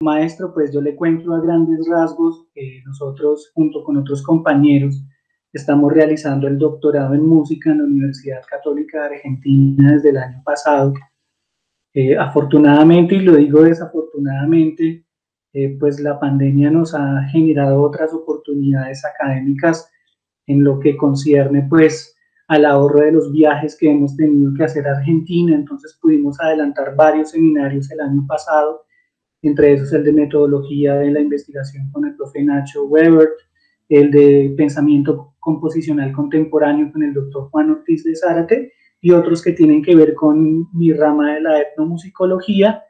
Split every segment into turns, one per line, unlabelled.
Maestro, pues yo le cuento a grandes rasgos que nosotros, junto con otros compañeros, estamos realizando el doctorado en música en la Universidad Católica de Argentina desde el año pasado. Eh, afortunadamente, y lo digo desafortunadamente, eh, pues la pandemia nos ha generado otras oportunidades académicas en lo que concierne pues al ahorro de los viajes que hemos tenido que hacer a Argentina. Entonces pudimos adelantar varios seminarios el año pasado entre esos el de metodología de la investigación con el profe Nacho Webert, el de pensamiento composicional contemporáneo con el doctor Juan Ortiz de Zárate y otros que tienen que ver con mi rama de la etnomusicología.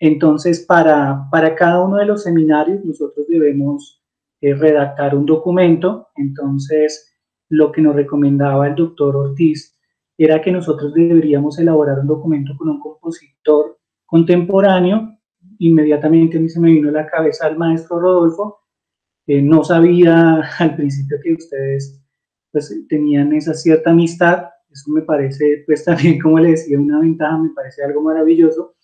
Entonces, para, para cada uno de los seminarios nosotros debemos eh, redactar un documento. Entonces, lo que nos recomendaba el doctor Ortiz era que nosotros deberíamos elaborar un documento con un compositor contemporáneo inmediatamente a mí se me vino a la cabeza el maestro Rodolfo. no sabía al principio que ustedes pues, tenían esa cierta amistad. Eso me parece, pues también, como le decía, una ventaja, me parece algo maravilloso,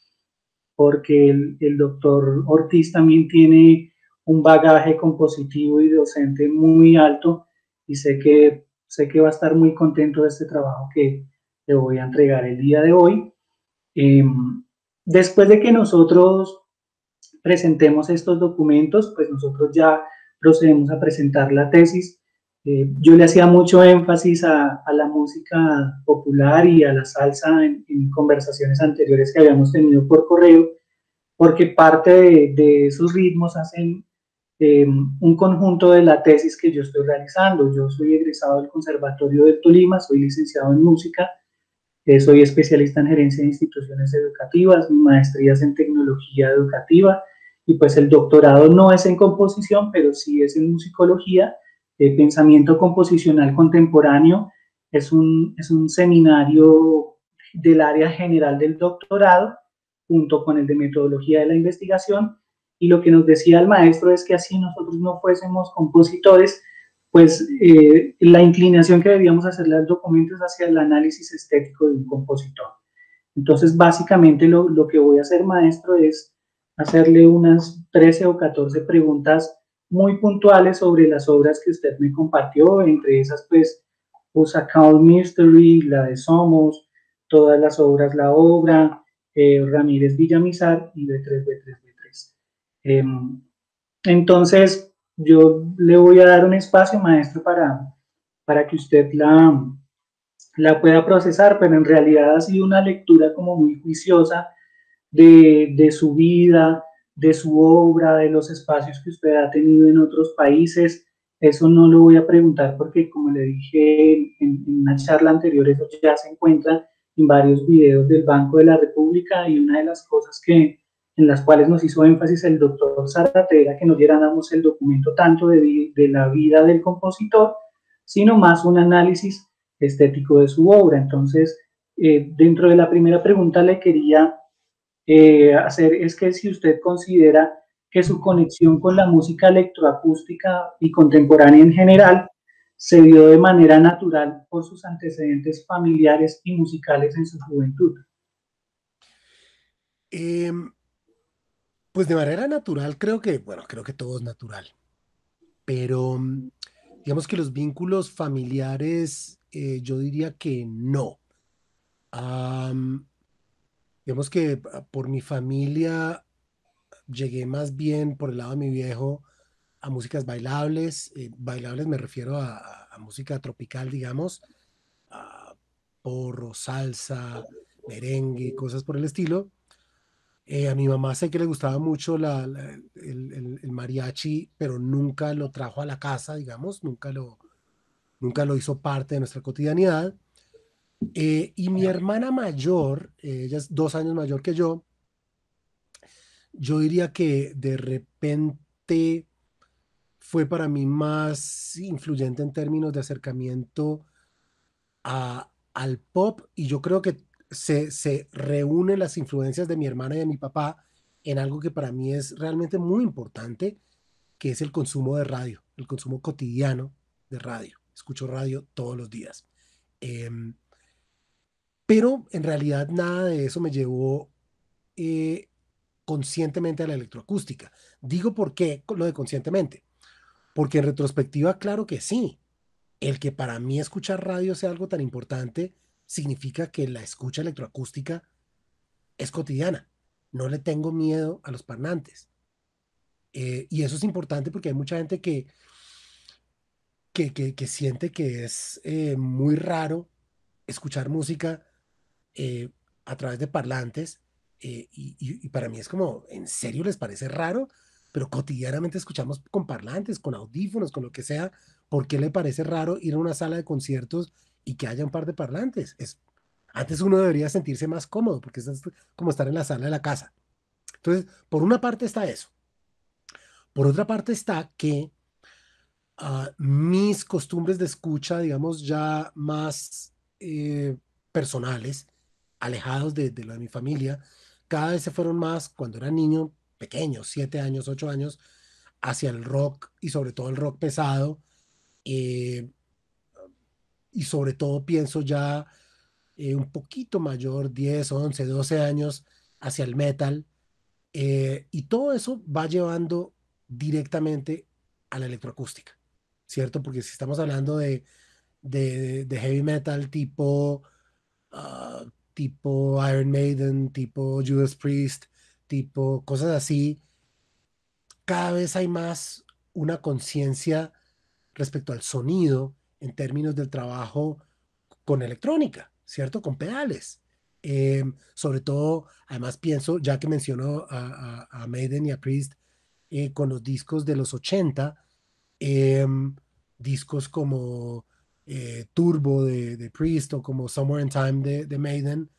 porque el, doctor Ortiz también tiene un bagaje compositivo y docente muy alto y sé que, sé que va a estar muy contento de este trabajo que le voy a entregar el día de hoy. Em, después de que nosotros presentemos estos documentos, pues nosotros ya procedemos a presentar la tesis. Eh, yo le hacía mucho énfasis a, la música popular y a la salsa en, conversaciones anteriores que habíamos tenido por correo, porque parte de, esos ritmos hacen eh, un conjunto de la tesis que yo estoy realizando. Yo soy egresado del Conservatorio de Tolima, soy licenciado en música, eh, soy especialista en gerencia de instituciones educativas, mi maestría en tecnología educativa, y pues el doctorado no es en composición, pero sí es en musicología, eh, pensamiento composicional contemporáneo, es un, es un seminario del área general del doctorado, junto con el de metodología de la investigación, y lo que nos decía el maestro es que así nosotros no fuésemos compositores, pues eh, la inclinación que debíamos hacerle al documento es hacia el análisis estético de un compositor. Entonces, básicamente lo, lo que voy a hacer, maestro, es hacerle unas 13 o 14 preguntas muy puntuales sobre las obras que usted me compartió, entre esas pues Usakal Mystery, la de Somos, todas las obras La Obra, eh, Ramírez Villamizar y de 3 de 3 b 3 entonces, yo le voy a dar un espacio, maestro, para, para que usted la, la pueda procesar, pero en realidad ha sido una lectura como muy juiciosa de, su vida, de su obra, de los espacios que usted ha tenido en otros países. Eso no lo voy a preguntar porque, como le dije en, una charla anterior, eso ya se encuentra en varios videos del Banco de la República y una de las cosas que, en las cuales nos hizo énfasis el doctor zarate era que no diéramos el documento tanto de, la vida del compositor, sino más un análisis estético de su obra. Entonces, eh, dentro de la primera pregunta le quería eh, hacer es que si usted considera que su conexión con la música electroacústica y contemporánea en general se dio de manera natural por sus antecedentes familiares y musicales en su juventud. Em, pues de manera natural creo que, bueno, creo que todo es natural,
pero mm, digamos que los vínculos familiares, eh, yo diría que no. Digamos que ah, por mi familia llegué más bien por el lado de mi viejo a músicas bailables. Eh, bailables me refiero a, música tropical, digamos, a ah, porro, salsa, merengue, cosas por el estilo. Eh, a mi mamá sé que le gustaba mucho el, el, mariachi, pero nunca lo trajo a la casa, digamos, nunca lo, nunca lo hizo parte de nuestra cotidianidad. Eh, y mi hermana mayor, eh, ella es dos años mayor que yo, yo diría que de repente fue para mí más influyente en términos de acercamiento al pop y yo creo que se, se, reúnen las influencias de mi hermana y de mi papá en algo que para mí es realmente muy importante, que es el consumo de radio, el consumo cotidiano de radio. Escucho radio todos los días. Em, pero en realidad nada de eso me llevó eh, conscientemente a la electroacústica. Digo por qué lo de conscientemente. Porque en retrospectiva, claro que sí. El que para mí escuchar radio sea algo tan importante significa que la escucha electroacústica es cotidiana. No le tengo miedo a los parlantes. Eh, y eso es importante porque hay mucha gente que, que, siente que es eh, muy raro escuchar música eh, a través de parlantes eh, y, para mí es como, ¿en serio les parece raro? Pero cotidianamente escuchamos con parlantes, con audífonos, con lo que sea. ¿Por qué le parece raro ir a una sala de conciertos y que haya un par de parlantes? Es, antes uno debería sentirse más cómodo porque es como estar en la sala de la casa. Entonces, por una parte está eso. Por otra parte está que ah, mis costumbres de escucha, digamos, ya más eh, personales, alejados de, lo de mi familia, cada vez se fueron más cuando era niño, pequeño, siete años, ocho años, hacia el rock y sobre todo el rock pesado. Eh, y sobre todo pienso ya eh, un poquito mayor, 10, 11, 12 años, hacia el metal. Eh, y todo eso va llevando directamente a la electroacústica, ¿cierto? Porque si estamos hablando de, de, heavy metal tipo ah, tipo Iron Maiden, tipo Judas Priest, tipo cosas así, cada vez hay más una conciencia respecto al sonido en términos del trabajo con electrónica, ¿cierto? Con pedales. Em, sobre todo, además pienso, ya que mencionó a, Maiden y a Priest, eh, con los discos de los 80, em, discos como eh, Turbo de, de, Priest o como Somewhere in Time de, Maiden,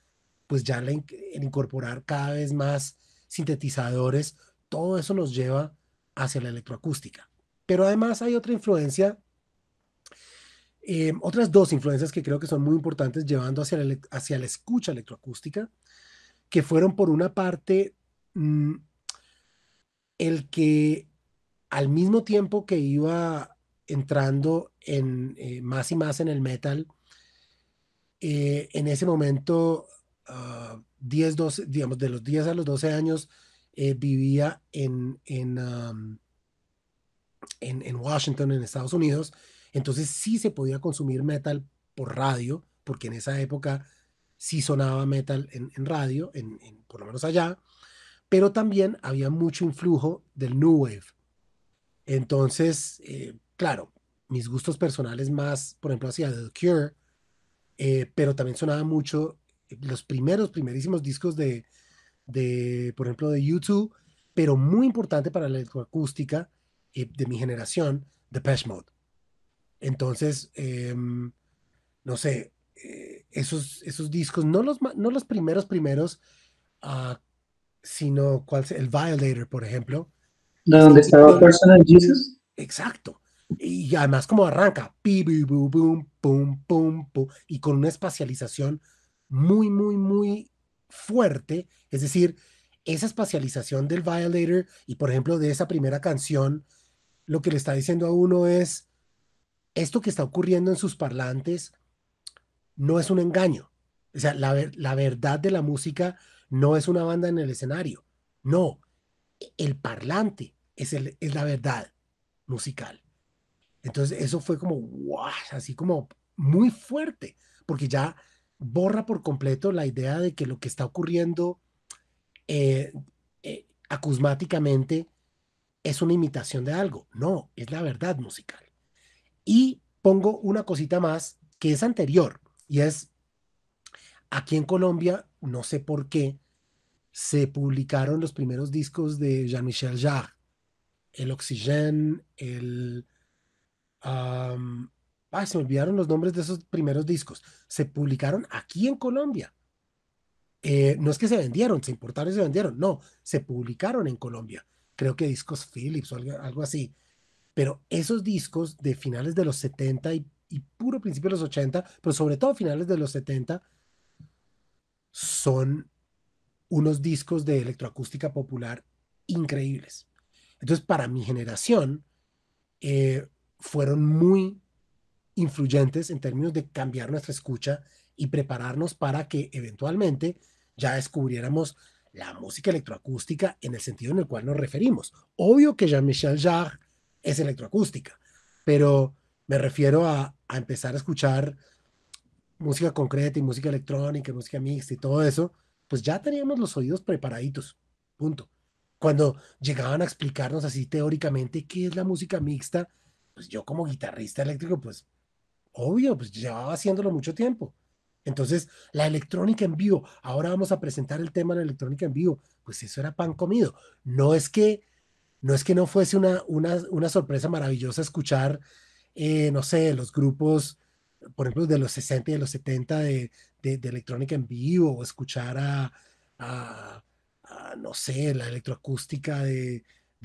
pues ya en, incorporar cada vez más sintetizadores, todo eso nos lleva hacia la electroacústica. Pero además hay otra influencia, em, otras dos influencias que creo que son muy importantes llevando hacia la, hacia la escucha electroacústica, que fueron por una parte mm, el que al mismo tiempo que iba entrando en, eh, más y más en el metal. Eh, en ese momento, 10, ah, 12, digamos, de los 10 a los 12 años, eh, vivía en, en, en, Washington, en Estados Unidos. Entonces sí se podía consumir metal por radio, porque en esa época sí sonaba metal en, radio, en, por lo menos allá, pero también había mucho influjo del New Wave. Entonces, claro, mis gustos personales más, por ejemplo, hacia The Cure, eh, pero también sonaba mucho los primeros, primerísimos discos de, de, por ejemplo, de YouTube, pero muy importante para la electroacústica eh, de mi generación, The Pesh Mode. Entonces, em, no sé, eh, esos, esos discos, no los, no los primeros primeros, ah, sino cuál, el Violator, por ejemplo.
¿Dónde estaba Personal Jesus? Exacto.
Y además como arranca, y con una espacialización muy, muy, muy fuerte. Es decir, esa espacialización del Violator y, por ejemplo, de esa primera canción, lo que le está diciendo a uno es, esto que está ocurriendo en sus parlantes no es un engaño. O sea, la, verdad de la música no es una banda en el escenario. No, el parlante es, es la verdad musical. Entonces eso fue como, así como muy fuerte, porque ya borra por completo la idea de que lo que está ocurriendo eh, eh, acusmáticamente es una imitación de algo. No, es la verdad musical. Y pongo una cosita más que es anterior, y es, aquí en Colombia, no sé por qué, se publicaron los primeros discos de Jean-Michel Jarre, El Oxygen, el se me olvidaron los nombres de esos primeros discos. Se publicaron aquí en Colombia. Eh, no es que se vendieron, se importaron y se vendieron. No, se publicaron en Colombia. Creo que discos Philips o algo, así. Pero esos discos de finales de los 70 y, y puro principio de los 80, pero sobre todo finales de los 70, son unos discos de electroacústica popular increíbles. Entonces, para mi generación, eh, fueron muy influyentes en términos de cambiar nuestra escucha y prepararnos para que eventualmente ya descubriéramos la música electroacústica en el sentido en el cual nos referimos. Obvio que Jean-Michel Jarre es electroacústica, pero me refiero a, empezar a escuchar música concreta y música electrónica, música mixta y todo eso, pues ya teníamos los oídos preparaditos, punto. Cuando llegaban a explicarnos así teóricamente qué es la música mixta, pues yo como guitarrista eléctrico, pues obvio, pues llevaba haciéndolo mucho tiempo. Entonces, la electrónica en vivo, ahora vamos a presentar el tema de la electrónica en vivo, pues eso era pan comido. No es que no, es que no fuese una, una, sorpresa maravillosa escuchar, eh, no sé, los grupos, por ejemplo, de los 60 y de los 70 de, electrónica en vivo, o escuchar a, no sé, la electroacústica de,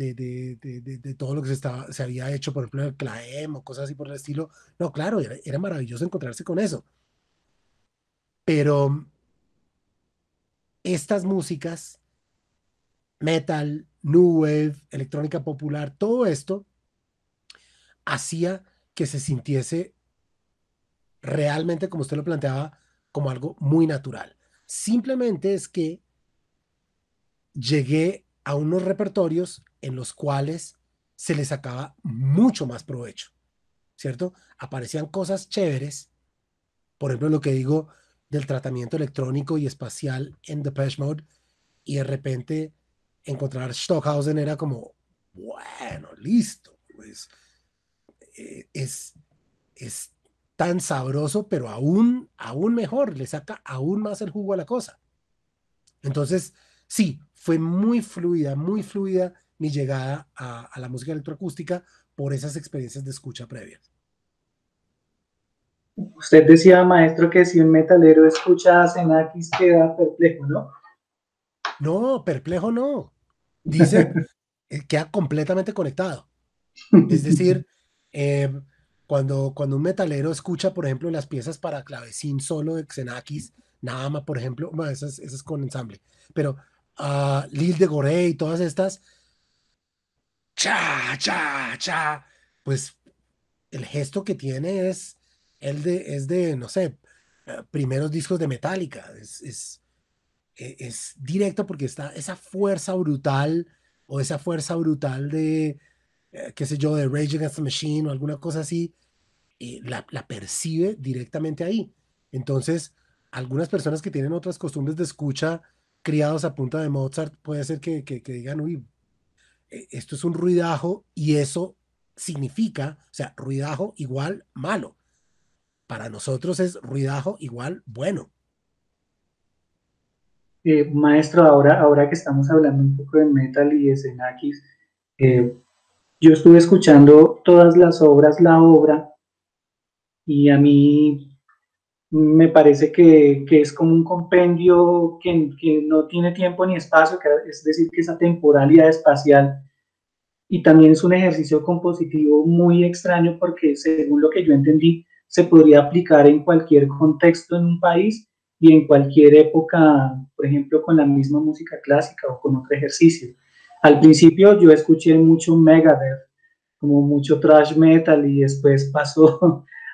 de, de, de, de, todo lo que se, estaba, se había hecho, por ejemplo, en el CLAEM o cosas así por el estilo. No, claro, era, era maravilloso encontrarse con eso. Pero estas músicas, metal, new wave, electrónica popular, todo esto hacía que se sintiese realmente, como usted lo planteaba, como algo muy natural. Simplemente es que llegué a unos repertorios en los cuales se les sacaba mucho más provecho, ¿cierto? Aparecían cosas chéveres, por ejemplo, lo que digo del tratamiento electrónico y espacial en the Depeche Mode, y de repente encontrar Stockhausen era como, bueno, listo, pues eh, es, es tan sabroso, pero aún, aún mejor, le saca aún más el jugo a la cosa. Entonces, sí, fue muy fluida, muy fluida mi llegada a, la música electroacústica
por esas experiencias de escucha previas. Usted decía, maestro, que si un metalero escucha a Xenakis queda perplejo, ¿no? No, perplejo no.
Dice,
queda completamente conectado.
Es decir, eh, cuando, cuando un metalero escucha, por ejemplo, las piezas para clavecín solo de Xenakis, más, por ejemplo, esas, con ensamble, pero a ah, Lil de Gorey y todas estas, cha, cha, cha, pues el gesto que tiene es el de, es de no sé, eh, primeros discos de Metallica. Es, e, es, directo porque está esa fuerza brutal o esa fuerza brutal de, eh, qué sé yo, de Rage Against the Machine o alguna cosa así, la, percibe directamente ahí. Entonces, algunas personas que tienen otras costumbres de escucha criados a punta de Mozart, puede ser que, que, que digan, uy, eh, esto es un ruidajo y eso significa, o sea, ruidajo igual malo. Para nosotros es ruidajo
igual bueno. Eh, maestro, ahora, ahora que estamos hablando un poco de metal y de senakis, eh, yo estuve escuchando todas las obras, la obra, y a mí me parece que, es como un compendio que, no tiene tiempo ni espacio, es decir, que esa temporalidad espacial. Y también es un ejercicio compositivo muy extraño porque, según lo que yo entendí, se podría aplicar en cualquier contexto en un país y en cualquier época, por ejemplo, con la misma música clásica o con otro ejercicio. Al principio yo escuché mucho Megadeth, como mucho thrash metal y después pasó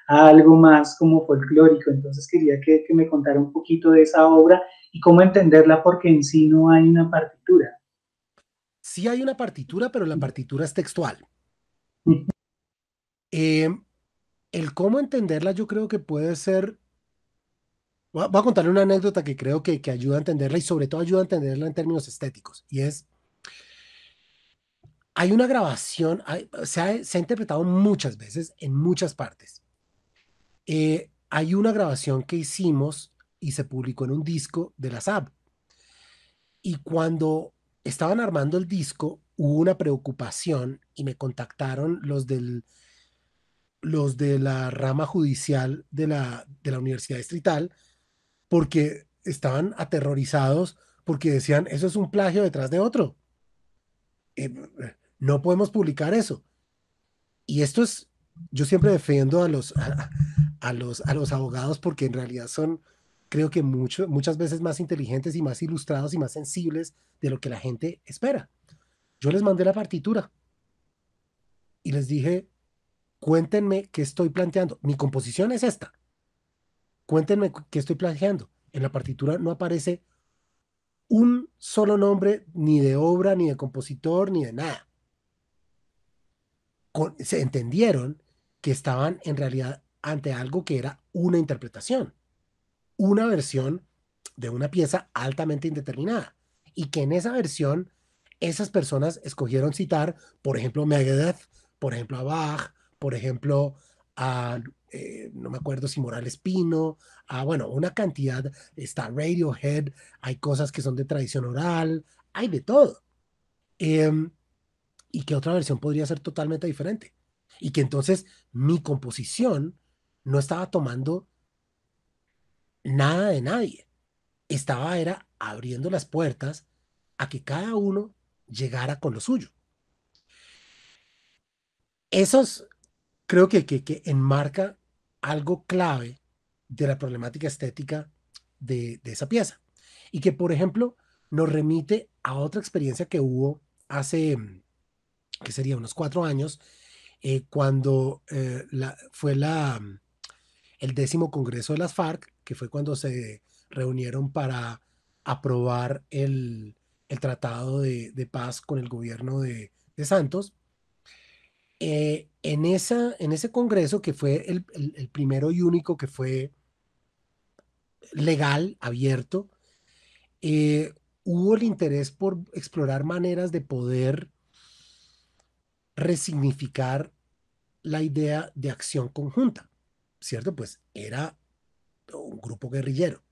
algo más como folclórico. Entonces quería que, me contara un poquito de esa obra y cómo entenderla porque en sí no hay una partitura.
Sí hay una partitura, pero la mm. partitura es textual. Mm. Em, el cómo entenderla yo creo que puede ser... Voy a contarle una anécdota que creo que, ayuda a entenderla y sobre todo ayuda a entenderla en términos estéticos. Y es, hay una grabación, se, se, ha, interpretado muchas veces en muchas partes. Eh, hay una grabación que hicimos y se publicó en un disco de la SAB. Y cuando estaban armando el disco, hubo una preocupación y me contactaron los del los de la rama judicial de la, de la Universidad Distrital, porque estaban aterrorizados, porque decían, eso es un plagio detrás de otro. Eh, no podemos publicar eso. Y esto es, yo siempre defiendo a los, a los, a los abogados porque en realidad son, creo que mucho, muchas veces más inteligentes y más ilustrados y más sensibles de lo que la gente espera. Yo les mandé la partitura y les dije, cuéntenme qué estoy planteando. Mi composición es esta. Cuéntenme qué estoy planteando. En la partitura no aparece un solo nombre ni de obra, ni de compositor, ni de nada. se entendieron que estaban en realidad ante algo que era una interpretación, una versión de una pieza altamente indeterminada, y que en esa versión esas personas escogieron citar, por ejemplo, Megadeth, por ejemplo, a Bach, por ejemplo, a, eh, no me acuerdo si Morales Pino, a, bueno, una cantidad, está Radiohead, hay cosas que son de tradición oral, hay de todo. Em, y que otra versión podría ser totalmente diferente. Y que entonces mi composición no estaba tomando nada de nadie. Estaba era abriendo las puertas a que cada uno llegara con lo suyo. Eso creo que, que, enmarca algo clave de la problemática estética de, esa pieza. Y que, por ejemplo, nos remite a otra experiencia que hubo hace, que sería unos cuatro años, eh, cuando eh, fue la, el décimo Congreso de las FARC, que fue cuando se reunieron para aprobar el, tratado de, paz con el gobierno de, Santos. Eh, en, esa, en ese Congreso, que fue el, primero y único que fue legal, abierto, eh, hubo el interés por explorar maneras de poder resignificar la idea de acción conjunta. ¿cierto? Pues era un grupo guerrillero.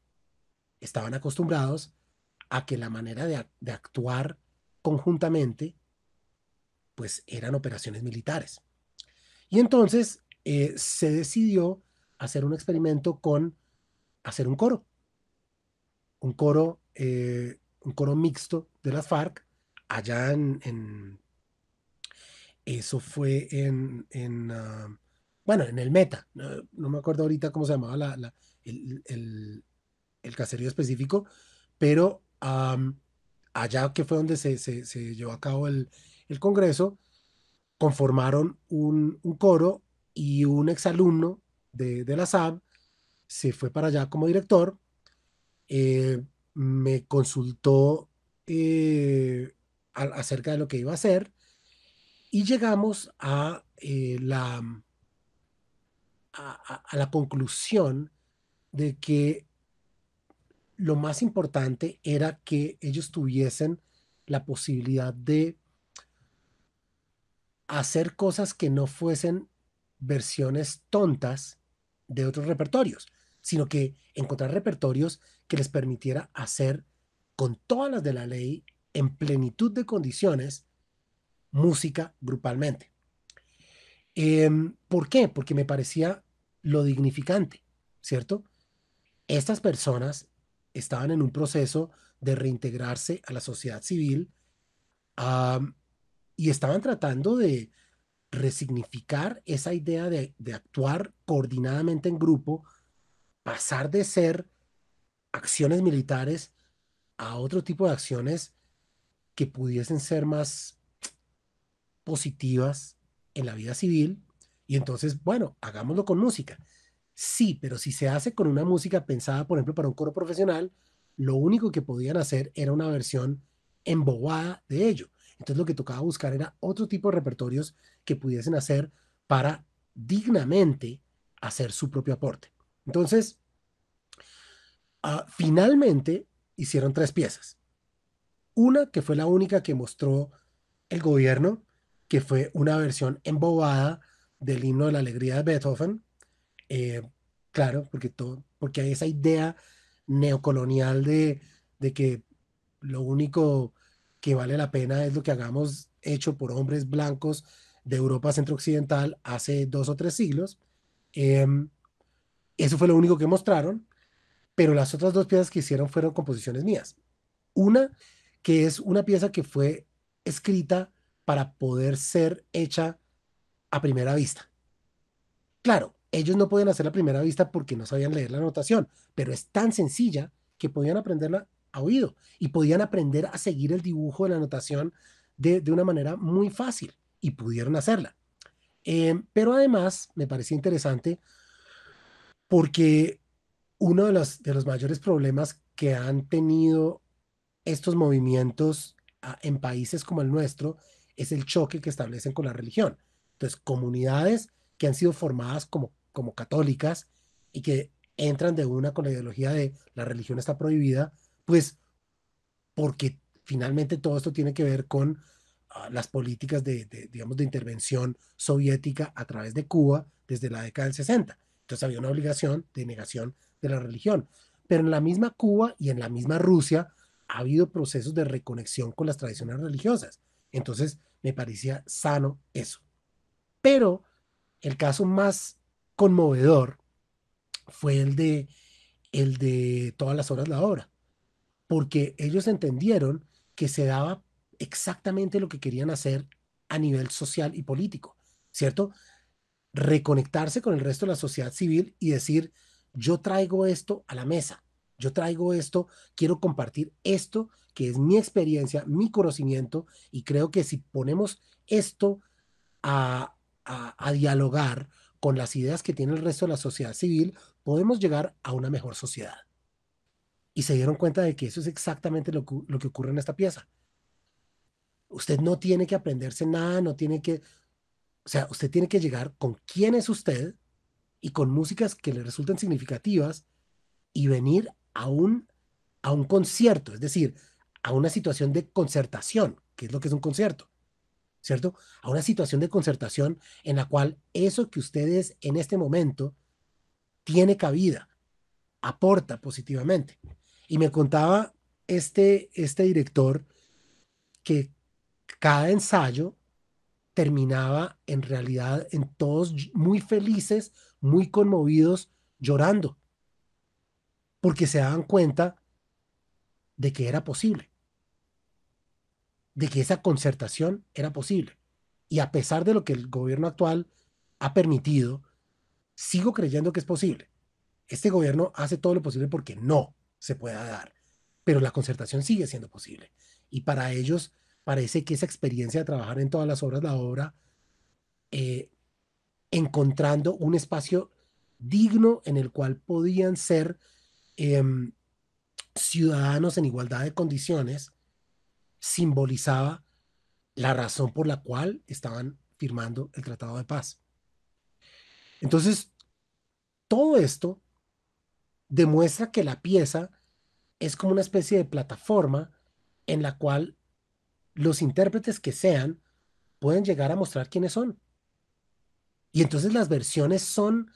Estaban acostumbrados a que la manera de, actuar conjuntamente, pues eran operaciones militares. Y entonces eh, se decidió hacer un experimento con hacer un coro, un coro, eh, un coro mixto de las FARC allá en, eso fue en, en ah, bueno, en el Meta, no, me acuerdo ahorita cómo se llamaba el, el, caserío específico, pero allá que fue donde se, llevó a cabo el, Congreso, conformaron un, coro y un exalumno de, de la SAB se fue para allá como director, eh, me consultó eh, acerca de lo que iba a hacer y llegamos a eh, la a, la conclusión de que lo más importante era que ellos tuviesen la posibilidad de hacer cosas que no fuesen versiones tontas de otros repertorios, sino que encontrar repertorios que les permitiera hacer con todas las de la ley, en plenitud de condiciones, música grupalmente. Em, ¿Por qué? Porque me parecía lo dignificante, ¿cierto? Estas personas estaban en un proceso de reintegrarse a la sociedad civil y estaban tratando de resignificar esa idea de actuar coordinadamente en grupo, pasar de ser acciones militares a otro tipo de acciones que pudiesen ser más positivas en la vida civil y entonces, bueno, hagámoslo con música. Sí, pero si se hace con una música pensada, por ejemplo, para un coro profesional, lo único que podían hacer era una versión embobada de ello. Entonces lo que tocaba buscar era otro tipo de repertorios que pudiesen hacer para dignamente hacer su propio aporte. Entonces, ah, finalmente hicieron tres piezas. Una que fue la única que mostró el gobierno, que fue una versión embobada del himno de la alegría de Beethoven, eh, claro, porque, todo, porque hay esa idea neocolonial de, que lo único que vale la pena es lo que hagamos hecho por hombres blancos de Europa centro-occidental hace dos o tres siglos. Em, eso fue lo único que mostraron, pero las otras dos piezas que hicieron fueron composiciones mías. Una que es una pieza que fue escrita para poder ser hecha a primera vista. Claro, ellos no podían hacer la primera vista porque no sabían leer la anotación pero es tan sencilla que podían aprenderla a oído y podían aprender a seguir el dibujo de la anotación de, una manera muy fácil y pudieron hacerla. Em, pero además me parecía interesante porque uno de los, de los mayores problemas que han tenido estos movimientos ah, en países como el nuestro es el choque que establecen con la religión. Entonces, pues, comunidades que han sido formadas como, como católicas y que entran de una con la ideología de la religión está prohibida, pues porque finalmente todo esto tiene que ver con ah, las políticas de, digamos, de intervención soviética a través de Cuba desde la década del 60. Entonces había una obligación de negación de la religión. Pero en la misma Cuba y en la misma Rusia ha habido procesos de reconexión con las tradiciones religiosas. Entonces me parecía sano eso. Pero el caso más conmovedor fue el de, el de todas las horas la obra, porque ellos entendieron que se daba exactamente lo que querían hacer a nivel social y político, ¿cierto? Reconectarse con el resto de la sociedad civil y decir, yo traigo esto a la mesa, yo traigo esto, quiero compartir esto, que es mi experiencia, mi conocimiento, y creo que si ponemos esto a, a, dialogar con las ideas que tiene el resto de la sociedad civil, podemos llegar a una mejor sociedad. Y se dieron cuenta de que eso es exactamente lo que, lo que ocurre en esta pieza. Usted no tiene que aprenderse nada, no tiene que... O sea, usted tiene que llegar con quién es usted y con músicas que le resulten significativas y venir a un, a un concierto, es decir, a una situación de concertación, que es lo que es un concierto. ¿cierto? A una situación de concertación en la cual eso que ustedes en este momento tiene cabida, aporta positivamente. Y me contaba este, este director que cada ensayo terminaba en realidad en todos muy felices, muy conmovidos, llorando, porque se daban cuenta de que era posible de que esa concertación era posible. Y a pesar de lo que el gobierno actual ha permitido, sigo creyendo que es posible. Este gobierno hace todo lo posible porque no se pueda dar, pero la concertación sigue siendo posible. Y para ellos parece que esa experiencia de trabajar en todas las obras, la obra, eh, encontrando un espacio digno en el cual podían ser em, ciudadanos en igualdad de condiciones, simbolizaba la razón por la cual estaban firmando el Tratado de Paz. Entonces, todo esto demuestra que la pieza es como una especie de plataforma en la cual los intérpretes que sean pueden llegar a mostrar quiénes son. Y entonces las versiones son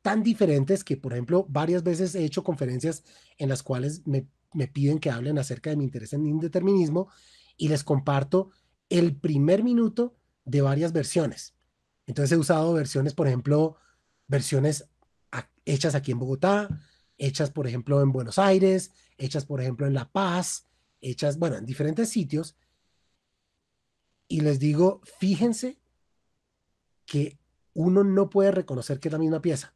tan diferentes que, por ejemplo, varias veces he hecho conferencias en las cuales me me piden que hablen acerca de mi interés en indeterminismo y les comparto el primer minuto de varias versiones. Entonces he usado versiones, por ejemplo, versiones hechas aquí en Bogotá, hechas, por ejemplo, en Buenos Aires, hechas, por ejemplo, en La Paz, hechas, bueno, en diferentes sitios. Y les digo, fíjense que uno no puede reconocer que es la misma pieza.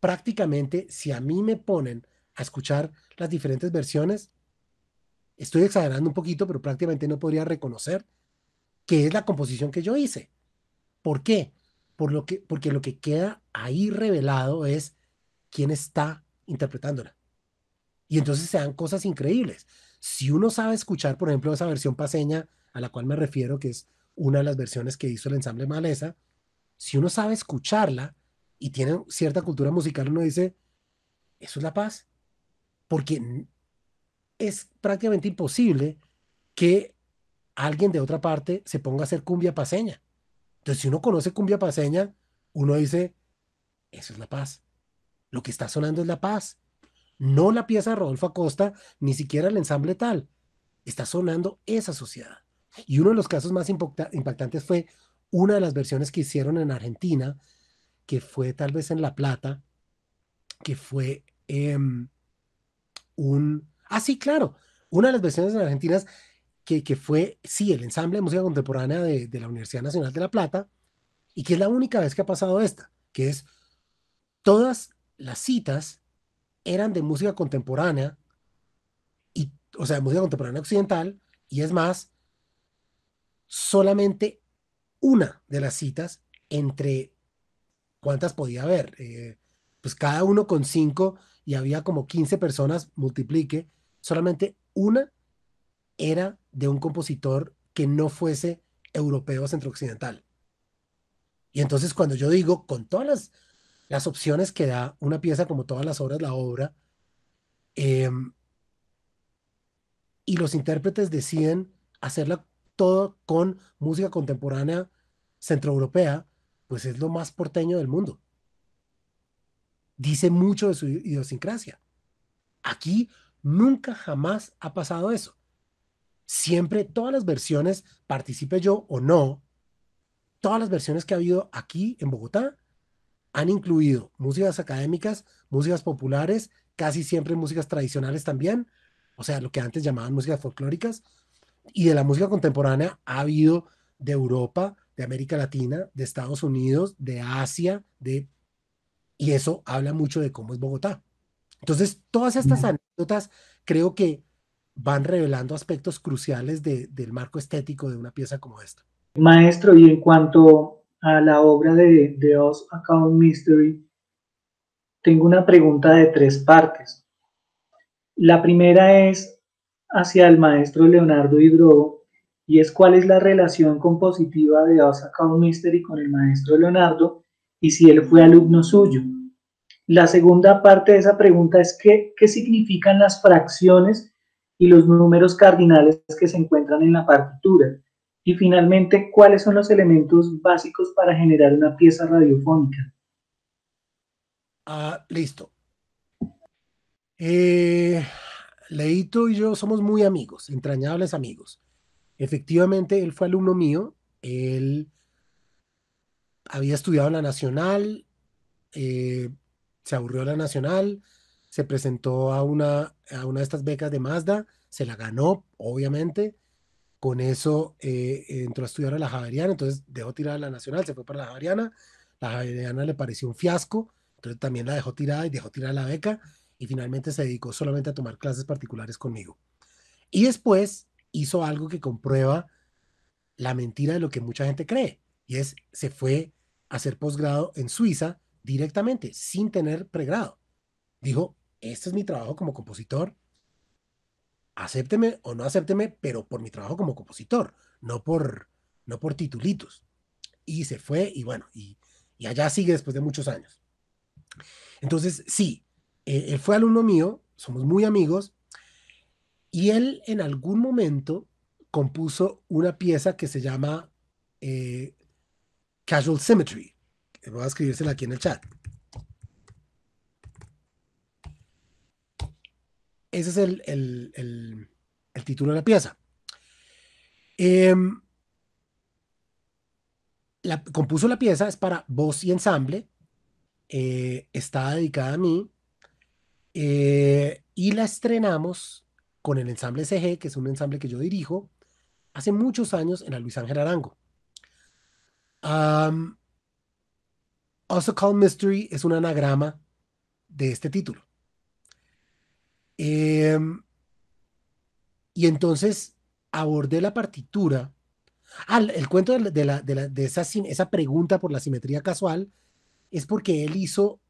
Prácticamente, si a mí me ponen a escuchar las diferentes versiones, estoy exagerando un poquito, pero prácticamente no podría reconocer que es la composición que yo hice. ¿Por qué? Por lo que, porque lo que queda ahí revelado es quién está interpretándola. Y entonces se dan cosas increíbles. Si uno sabe escuchar, por ejemplo, esa versión paseña a la cual me refiero, que es una de las versiones que hizo el ensamble Maleza, si uno sabe escucharla y tiene cierta cultura musical, uno dice, eso es la paz porque es prácticamente imposible que alguien de otra parte se ponga a hacer cumbia paseña. Entonces, si uno conoce cumbia paseña, uno dice, eso es la paz. Lo que está sonando es la paz. No la pieza de Rodolfo Acosta, ni siquiera el ensamble tal. Está sonando esa sociedad. Y uno de los casos más impactantes fue una de las versiones que hicieron en Argentina, que fue tal vez en La Plata, que fue... Em, un... Ah, sí, claro. Una de las versiones en argentinas que, fue, sí, el ensamble de música contemporánea de, la Universidad Nacional de La Plata, y que es la única vez que ha pasado esta, que es todas las citas eran de música contemporánea, y, o sea, de música contemporánea occidental, y es más, solamente una de las citas entre cuántas podía haber. Eh, pues cada uno con cinco y había como 15 personas, multiplique, solamente una era de un compositor que no fuese europeo centro-occidental. Y entonces cuando yo digo, con todas las, opciones que da una pieza como todas las obras, la obra, eh, y los intérpretes deciden hacerla todo con música contemporánea centroeuropea, pues es lo más porteño del mundo dice mucho de su idiosincrasia. Aquí nunca jamás ha pasado eso. Siempre todas las versiones, participe yo o no, todas las versiones que ha habido aquí en Bogotá han incluido músicas académicas, músicas populares, casi siempre músicas tradicionales también, o sea, lo que antes llamaban músicas folclóricas, y de la música contemporánea ha habido de Europa, de América Latina, de Estados Unidos, de Asia, de y eso habla mucho de cómo es Bogotá. Entonces, todas estas anécdotas creo que van revelando aspectos cruciales del marco estético de una pieza como esta.
Maestro, y en cuanto a la obra de The Oz Account Mystery, tengo una pregunta de tres partes. La primera es hacia el maestro Leonardo Ibrobo y es cuál es la relación compositiva de Oz Account Mystery con el maestro Leonardo, y si él fue alumno suyo. La segunda parte de esa pregunta es qué, qué significan las fracciones y los números cardinales que se encuentran en la partitura. Y finalmente, ¿cuáles son los elementos básicos para generar una pieza radiofónica?
Ah, listo. Eh, Leito y yo somos muy amigos, entrañables amigos. Efectivamente, él fue alumno mío, él había estudiado en la Nacional, eh, se aburrió la Nacional, se presentó a una, una de estas becas de Mazda, se la ganó, obviamente. Con eso eh, entró a estudiar a la Javeriana, entonces dejó tirada la Nacional, se fue para la Javeriana. La Javeriana le pareció un fiasco, entonces también la dejó tirada y dejó tirada la beca y finalmente se dedicó solamente a tomar clases particulares conmigo. Y después hizo algo que comprueba la mentira de lo que mucha gente cree y es se fue hacer posgrado en Suiza directamente, sin tener pregrado. Dijo, este es mi trabajo como compositor, acépteme o no acépteme, pero por mi trabajo como compositor, no por, no por titulitos. Y se fue y bueno, y, allá sigue después de muchos años. Entonces, sí, e, él fue alumno mío, somos muy amigos, y él en algún momento compuso una pieza que se llama eh, Casual Symmetry. Eh, voy a escribírsela aquí en el chat. Ese es el, el, título de la pieza. Em, la, compuso la pieza, es para voz y ensamble. Eh, está dedicada a mí. Eh, y la estrenamos con el ensamble CG, que es un ensamble que yo dirijo hace muchos años en la Luis Ángel Arango also Called Mystery es un anagrama de este título. Em, y entonces abordé la partitura. Ah, el cuento de, de, esa, pregunta por la simetría casual es porque él hizo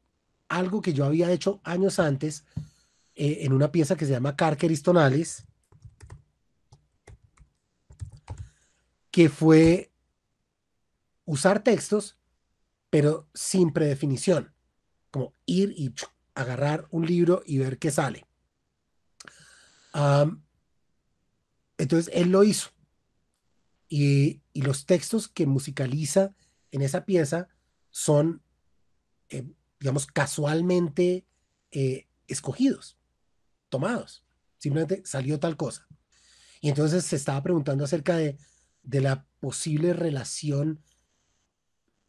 algo que yo había hecho años antes eh, en una pieza que se llama y Tonales, que fue usar textos, pero sin predefinición, como ir y agarrar un libro y ver qué sale. entonces él lo hizo. Y, los textos que musicaliza en esa pieza son, eh, digamos, casualmente eh, escogidos, tomados. Simplemente salió tal cosa. Y entonces se estaba preguntando acerca de, de la posible relación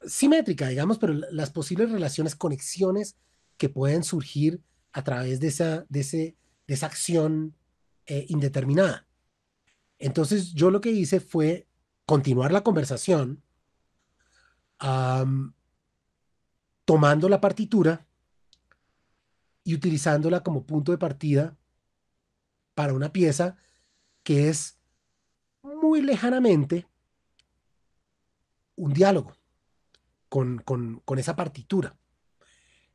simétrica, digamos, pero las posibles relaciones, conexiones que pueden surgir a través de esa, de ese, esa acción eh, indeterminada. Entonces yo lo que hice fue continuar la conversación tomando la partitura y utilizándola como punto de partida para una pieza que es muy lejanamente un diálogo con, esa partitura.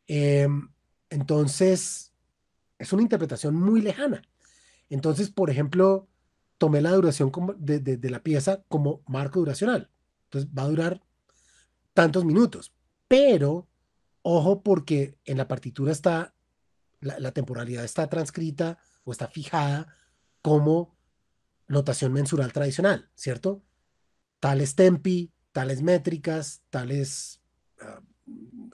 Em, entonces, es una interpretación muy lejana. Entonces, por ejemplo, tomé la duración de, la pieza como marco duracional. Entonces, va a durar tantos minutos. Pero, ojo, porque en la partitura está, la, temporalidad está transcrita o está fijada como notación mensural tradicional, ¿cierto? tal tempi, tales métricas, tales ah,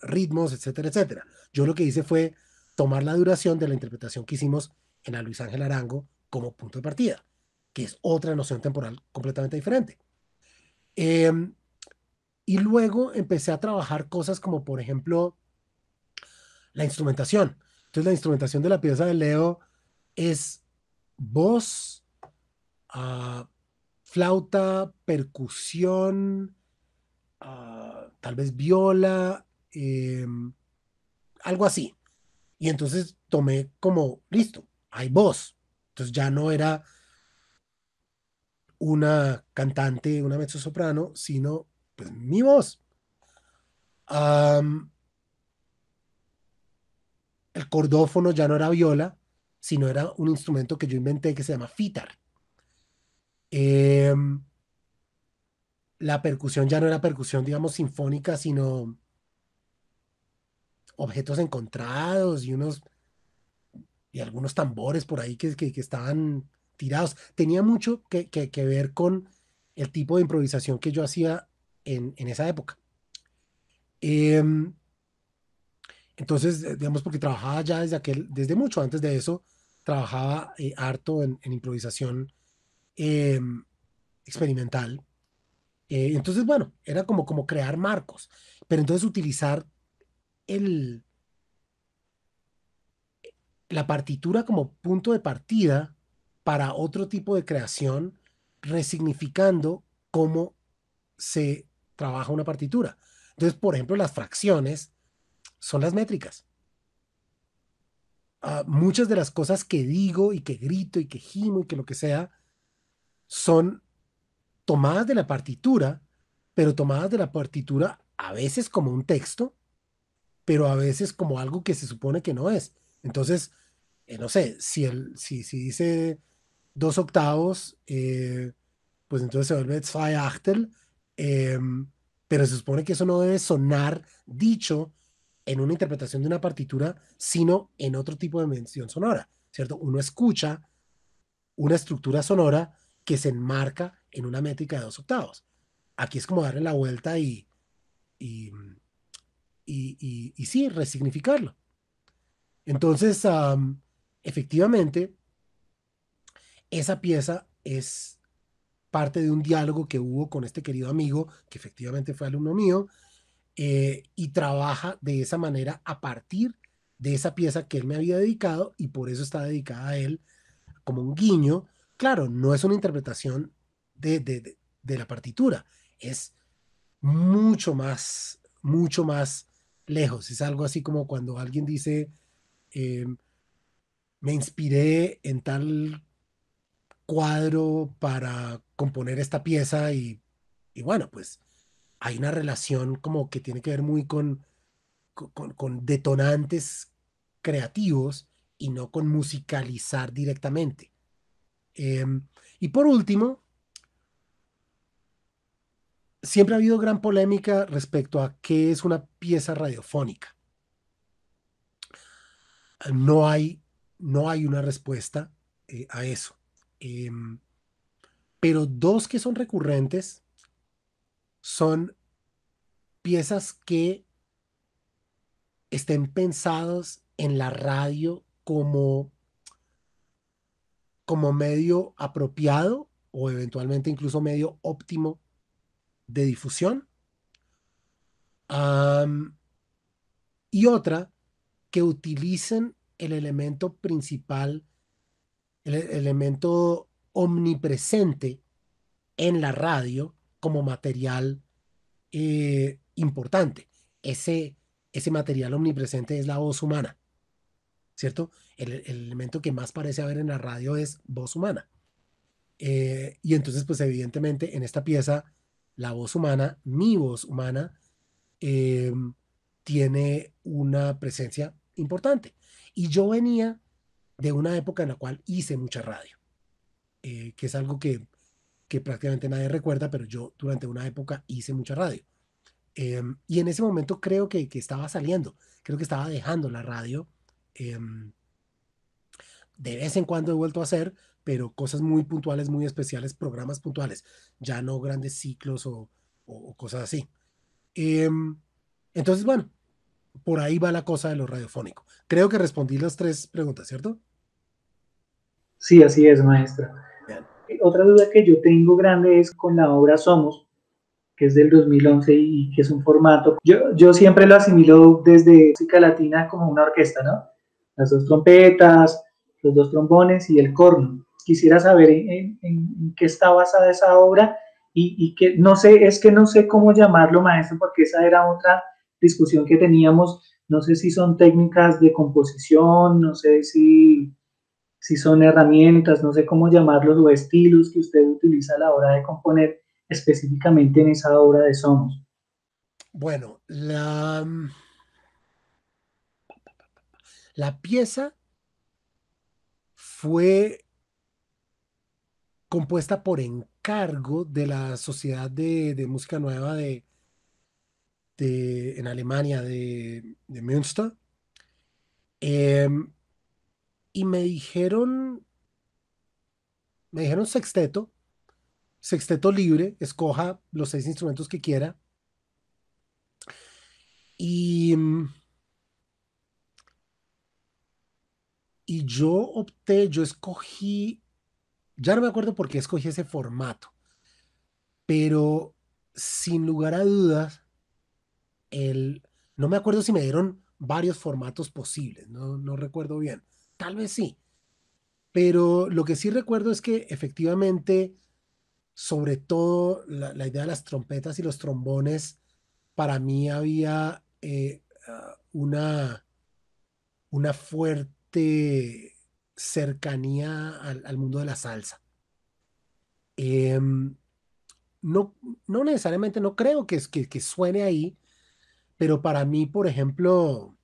ritmos, etcétera, etcétera. Yo lo que hice fue tomar la duración de la interpretación que hicimos en la Luis Ángel Arango como punto de partida, que es otra noción temporal completamente diferente. Em, y luego empecé a trabajar cosas como, por ejemplo, la instrumentación. Entonces, la instrumentación de la pieza de Leo es voz, ah, flauta, percusión, Ah, tal vez viola, em, algo así. Y entonces tomé como, listo, hay voz. Entonces ya no era una cantante, una mezzo soprano, sino pues mi voz. el cordófono ya no era viola, sino era un instrumento que yo inventé que se llama fitar. Em, la percusión ya no era percusión, digamos, sinfónica, sino objetos encontrados y unos y algunos tambores por ahí que, estaban tirados. Tenía mucho que, ver con el tipo de improvisación que yo hacía en, esa época. Em, entonces, eh, digamos, porque trabajaba ya desde, aquel, desde mucho antes de eso, trabajaba eh, harto en, improvisación em, experimental. Eh, entonces, bueno, era como, como crear marcos, pero entonces utilizar el, la partitura como punto de partida para otro tipo de creación, resignificando cómo se trabaja una partitura. Entonces, por ejemplo, las fracciones son las métricas. Ah, muchas de las cosas que digo y que grito y que gimo y que lo que sea son tomadas de la partitura, pero tomadas de la partitura a veces como un texto, pero a veces como algo que se supone que no es. Entonces, eh, no sé, si, el, si, si dice dos octavos, eh, pues entonces se vuelve zwei Achtel, em, pero se supone que eso no debe sonar dicho en una interpretación de una partitura, sino en otro tipo de mención sonora, ¿cierto? Uno escucha una estructura sonora que se enmarca en una métrica de dos octavos. Aquí es como darle la vuelta y, y, y, sí, resignificarlo. Entonces, efectivamente, esa pieza es parte de un diálogo que hubo con este querido amigo, que efectivamente fue alumno mío, eh, y trabaja de esa manera a partir de esa pieza que él me había dedicado y por eso está dedicada a él como un guiño claro, no es una interpretación de, la partitura, es mucho más, mucho más lejos. Es algo así como cuando alguien dice, eh, me inspiré en tal cuadro para componer esta pieza y, bueno, pues hay una relación como que tiene que ver muy con, con, con detonantes creativos y no con musicalizar directamente. Em, y por último, siempre ha habido gran polémica respecto a qué es una pieza radiofónica. No hay, no hay una respuesta eh, a eso. Em, pero dos que son recurrentes son piezas que estén pensadas en la radio como como medio apropiado o eventualmente incluso medio óptimo de difusión. y otra, que utilicen el elemento principal, el e-, elemento omnipresente en la radio como material eh, importante. Ese, ese material omnipresente es la voz humana, ¿cierto? el, elemento que más parece haber en la radio es voz humana. Eh, y entonces, pues evidentemente en esta pieza, la voz humana, mi voz humana, eh, tiene una presencia importante. Y yo venía de una época en la cual hice mucha radio, eh, que es algo que, prácticamente nadie recuerda, pero yo durante una época hice mucha radio. y en ese momento creo que, que, estaba saliendo, creo que estaba dejando la radio de vez en cuando he vuelto a hacer, pero cosas muy puntuales, muy especiales, programas puntuales, ya no grandes ciclos o, cosas así. Em, entonces, bueno, por ahí va la cosa de lo radiofónico. Creo que respondí las tres preguntas, ¿cierto?
Sí, así es, maestra. Eh, otra duda que yo tengo grande es con la obra Somos, que es del 2011 y que es un formato. Yo, yo siempre lo asimilo desde música latina como una orquesta, ¿no? Las dos trompetas, los dos trombones y el corno. Quisiera saber en, qué está basada esa obra y, que no sé, es que no sé cómo llamarlo maestro porque esa era otra discusión que teníamos. No sé si son técnicas de composición, no sé si, si son herramientas, no sé cómo llamarlos o estilos que usted utiliza a la hora de componer específicamente en esa obra de Somos. Bueno, la, la pieza
fue compuesta por encargo de la Sociedad de, Música Nueva de, en Alemania, de, de Münster. Em, y me dijeron, me dijeron sexteto, sexteto libre, escoja los seis instrumentos que quiera. Y y yo opté, yo escogí, ya no me acuerdo por qué escogí ese formato, pero sin lugar a dudas, el, no me acuerdo si me dieron varios formatos posibles, no, recuerdo bien, tal vez sí, pero lo que sí recuerdo es que efectivamente, sobre todo la, idea de las trompetas y los trombones, para mí había eh, ah, una, una fuerte cercanía al, mundo de la salsa. Em, no, no necesariamente, no creo que, que suene ahí, pero para mí, por ejemplo,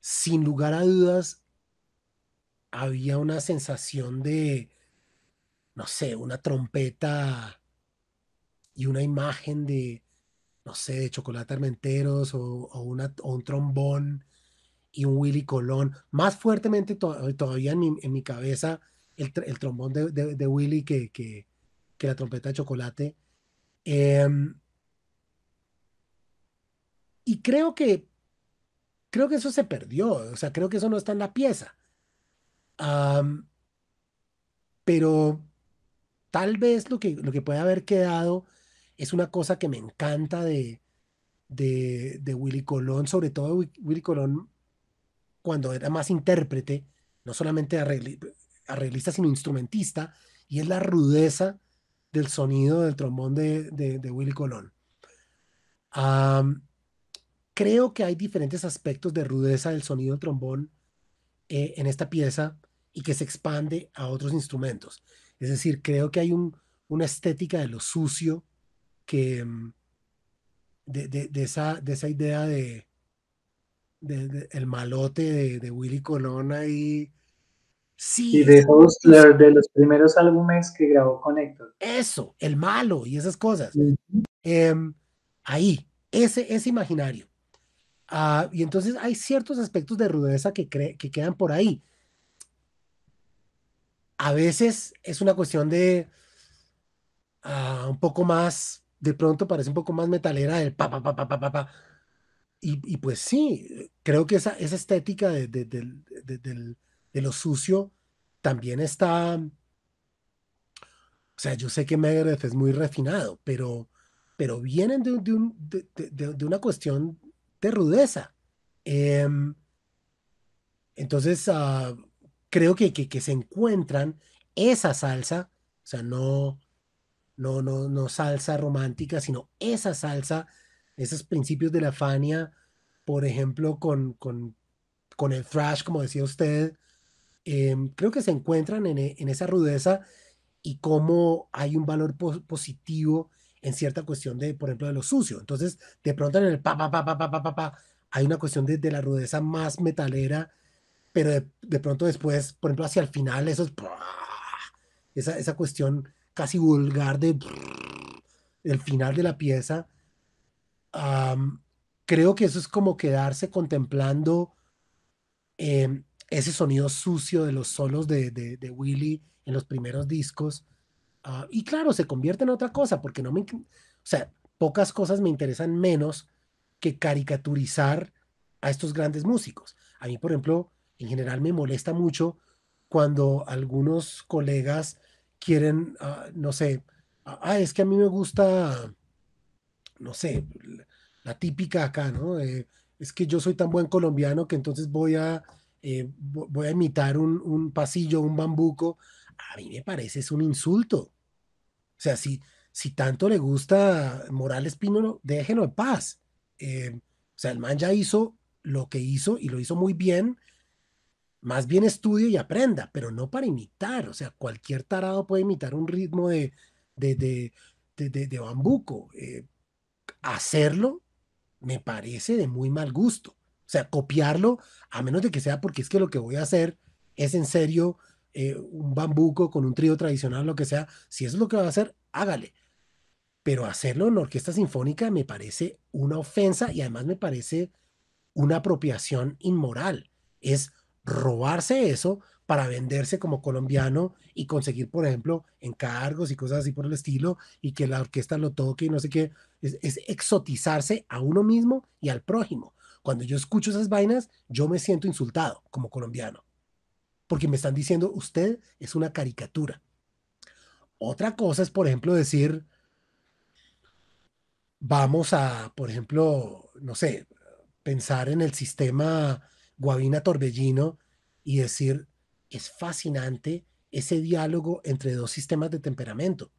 sin lugar a dudas, había una sensación de, no sé, una trompeta y una imagen de, no sé, de chocolate armenteros o, una, o un trombón y un Willy Colón. Más fuertemente eh, todavía en mi, cabeza el, trombón de, Willy que, que, la trompeta de chocolate. Em, y creo que, creo que eso se perdió, o sea, creo que eso no está en la pieza. pero tal vez lo que, lo que puede haber quedado es una cosa que me encanta de, de, de Willy Colón, sobre todo Willy Colón cuando era más intérprete, no solamente arreglista, sino instrumentista, y es la rudeza del sonido del trombón de, de, Willy Colón. creo que hay diferentes aspectos de rudeza del sonido del trombón eh, en esta pieza y que se expande a otros instrumentos. Es decir, creo que hay un, una estética de lo sucio que mm, de, de, esa, de esa idea de, el malote de, de, Willy Colón ahí. Sí, y de Hostler, de los
primeros álbumes que
grabó con Héctor. Eso, el malo y esas cosas. Em, ahí, ese es imaginario. Ah, y entonces hay ciertos aspectos de rudeza que, que quedan por ahí. A veces es una cuestión de ah, un poco más, de pronto parece un poco más metalera el pa, pa, pa, pa, pa, pa, pa y, pues sí, eh, creo que esa, esa estética de, lo sucio también está... O sea, yo sé que Megareth es muy refinado, pero, pero vienen de, de, una cuestión de rudeza. Em, entonces, ah, creo que, que, que, se encuentran esa salsa, o sea, no, no, no, no salsa romántica, sino esa salsa esos principios de la Fania, por ejemplo, con, el thrash, como decía usted, em, creo que se encuentran e, en, esa rudeza y cómo hay un valor positivo en cierta cuestión de, por ejemplo, de lo sucio. Entonces, de pronto en el pa, pa, pa, pa, pa, pa, hay una cuestión de, la rudeza más metalera, pero de, pronto después, por ejemplo, hacia el final, eso esa, esa cuestión casi vulgar de el final de la pieza creo que eso es como quedarse contemplando em, ese sonido sucio de los solos de, de, Willy en los primeros discos. Ah, y claro, se convierte en otra cosa, porque no me... O sea, pocas cosas me interesan menos que caricaturizar a estos grandes músicos. A mí, por ejemplo, en general me molesta mucho cuando algunos colegas quieren, ah, no sé, ah, ah, es que a mí me gusta no sé, la, típica acá, ¿no? es que yo soy tan buen colombiano que entonces voy a, eh, voy a imitar un, pasillo, un bambuco. A mí me parece es un insulto. O sea, si, si tanto le gusta Morales Pino, déjenlo en paz. Eh, o sea, el man ya hizo lo que hizo y lo hizo muy bien. Más bien estudie y aprenda, pero no para imitar. O sea, cualquier tarado puede imitar un ritmo de, de, bambuco. Eh, hacerlo me parece de muy mal gusto. O sea, copiarlo, a menos de que sea porque es que lo que voy a hacer es en serio eh, un bambuco con un trío tradicional, lo que sea. Si eso es lo que va a hacer, hágale. Pero hacerlo en orquesta sinfónica me parece una ofensa y además me parece una apropiación inmoral. Es robarse eso para venderse como colombiano y conseguir, por ejemplo, encargos y cosas así por el estilo, y que la orquesta lo toque y no sé qué, es, exotizarse a uno mismo y al prójimo. Cuando yo escucho esas vainas, yo me siento insultado como colombiano, porque me están diciendo, usted es una caricatura. Otra cosa es, por ejemplo, decir, vamos a, por ejemplo, no sé, pensar en el sistema Guavina Torbellino y decir, es fascinante ese diálogo entre dos sistemas de temperamento.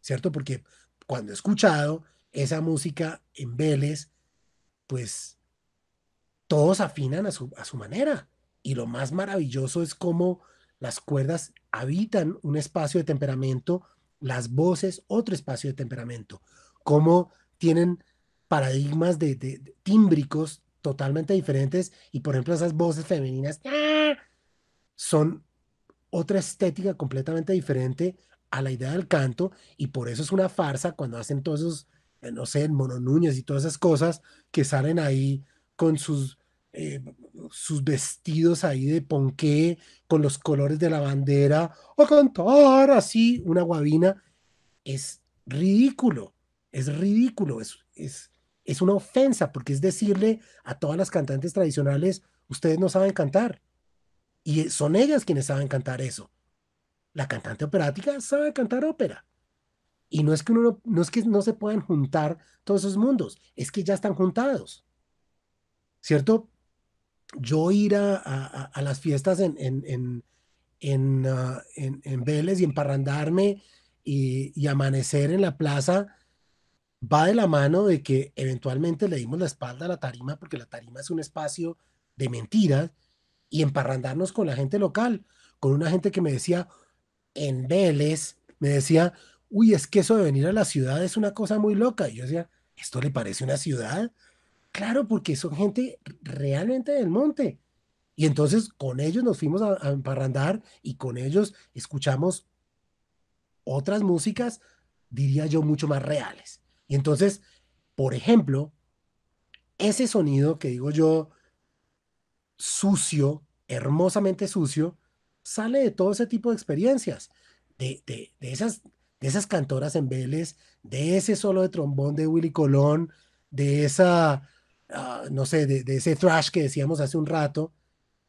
¿Cierto? Porque cuando he escuchado esa música en Vélez, pues todos afinan a su, manera. Y lo más maravilloso es cómo las cuerdas habitan un espacio de temperamento, las voces otro espacio de temperamento, cómo tienen paradigmas de, de tímbricos totalmente diferentes y por ejemplo esas voces femeninas son otra estética completamente diferente a la idea del canto y por eso es una farsa cuando hacen todos esos, eh, no sé, Mono y todas esas cosas que salen ahí con sus, eh, sus vestidos ahí de ponqué, con los colores de la bandera, o cantar así una guabina. Es ridículo, es ridículo, es una ofensa porque es decirle a todas las cantantes tradicionales, ustedes no saben cantar. Y son ellas quienes saben cantar eso. La cantante operática sabe cantar ópera. Y no es que no, es que no se puedan juntar todos esos mundos, es que ya están juntados. ¿Cierto? Yo ir a, las fiestas en, en, ah, en, en, Vélez y emparrandarme y, y, amanecer en la plaza va de la mano de que eventualmente le dimos la espalda a la tarima porque la tarima es un espacio de mentiras y emparrandarnos con la gente local, con una gente que me decía en Vélez, me decía, uy, es que eso de venir a la ciudad es una cosa muy loca. Y yo decía, ¿esto le parece una ciudad? Claro, porque son gente realmente del monte. Y entonces con ellos nos fuimos a, emparrandar y con ellos escuchamos otras músicas, diría yo, mucho más reales. Y entonces, por ejemplo, ese sonido que digo yo, sucio, hermosamente sucio, sale de todo ese tipo de experiencias, de, esas, de esas cantoras en Vélez, de ese solo de trombón de Willy Colón, de esa, ah, no sé, de, de ese thrash que decíamos hace un rato,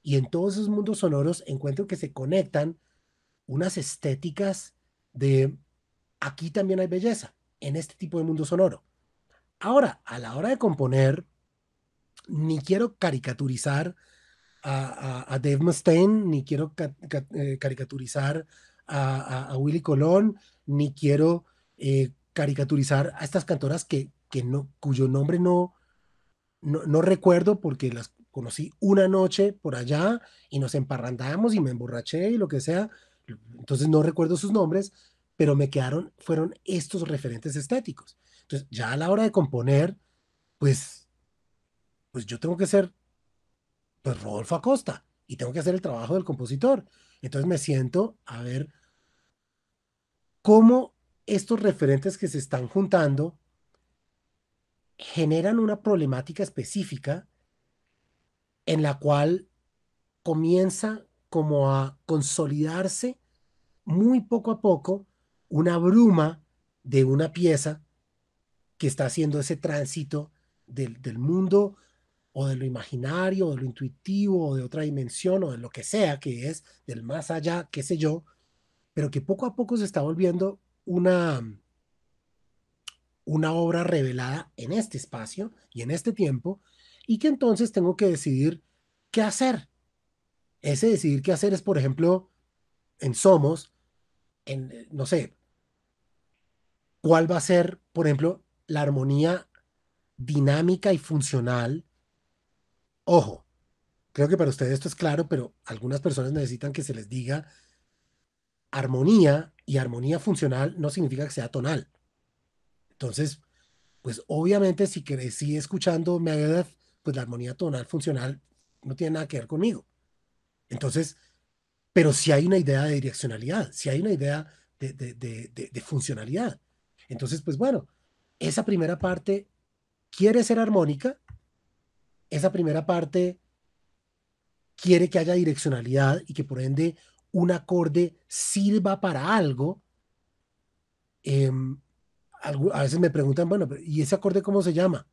y en todos esos mundos sonoros encuentro que se conectan unas estéticas de aquí también hay belleza, en este tipo de mundo sonoro. Ahora, a la hora de componer, ni quiero caricaturizar a, Dave Mustaine, ni quiero eh, caricaturizar a, a, Willy Colón, ni quiero eh, caricaturizar a estas cantoras que, que no, cuyo nombre no, no, no, recuerdo porque las conocí una noche por allá y nos emparrandamos y me emborraché y lo que sea. Entonces no recuerdo sus nombres, pero me quedaron, fueron estos referentes estéticos. Entonces ya a la hora de componer, pues, pues yo tengo que ser pues Rodolfo Acosta, y tengo que hacer el trabajo del compositor. Entonces me siento a ver cómo estos referentes que se están juntando generan una problemática específica en la cual comienza como a consolidarse muy poco a poco una bruma de una pieza que está haciendo ese tránsito del, del mundo o de lo imaginario, o de lo intuitivo, o de otra dimensión, o de lo que sea que es, del más allá, qué sé yo, pero que poco a poco se está volviendo una, mm, una obra revelada en este espacio y en este tiempo, y que entonces tengo que decidir qué hacer. Ese decidir qué hacer es, por ejemplo, en Somos, en, eh, no sé, cuál va a ser, por ejemplo, la armonía dinámica y funcional Ojo, creo que para ustedes esto es claro, pero algunas personas necesitan que se les diga armonía y armonía funcional no significa que sea tonal. Entonces, pues obviamente si sigue escuchando Megadeth, pues la armonía tonal funcional no tiene nada que ver conmigo. Entonces, pero si hay una idea de direccionalidad, si hay una idea de, funcionalidad. Entonces, pues bueno, esa primera parte quiere ser armónica, esa primera parte quiere que haya direccionalidad y que por ende un acorde sirva para algo. Em, a veces me preguntan, bueno, ¿y ese acorde cómo se llama?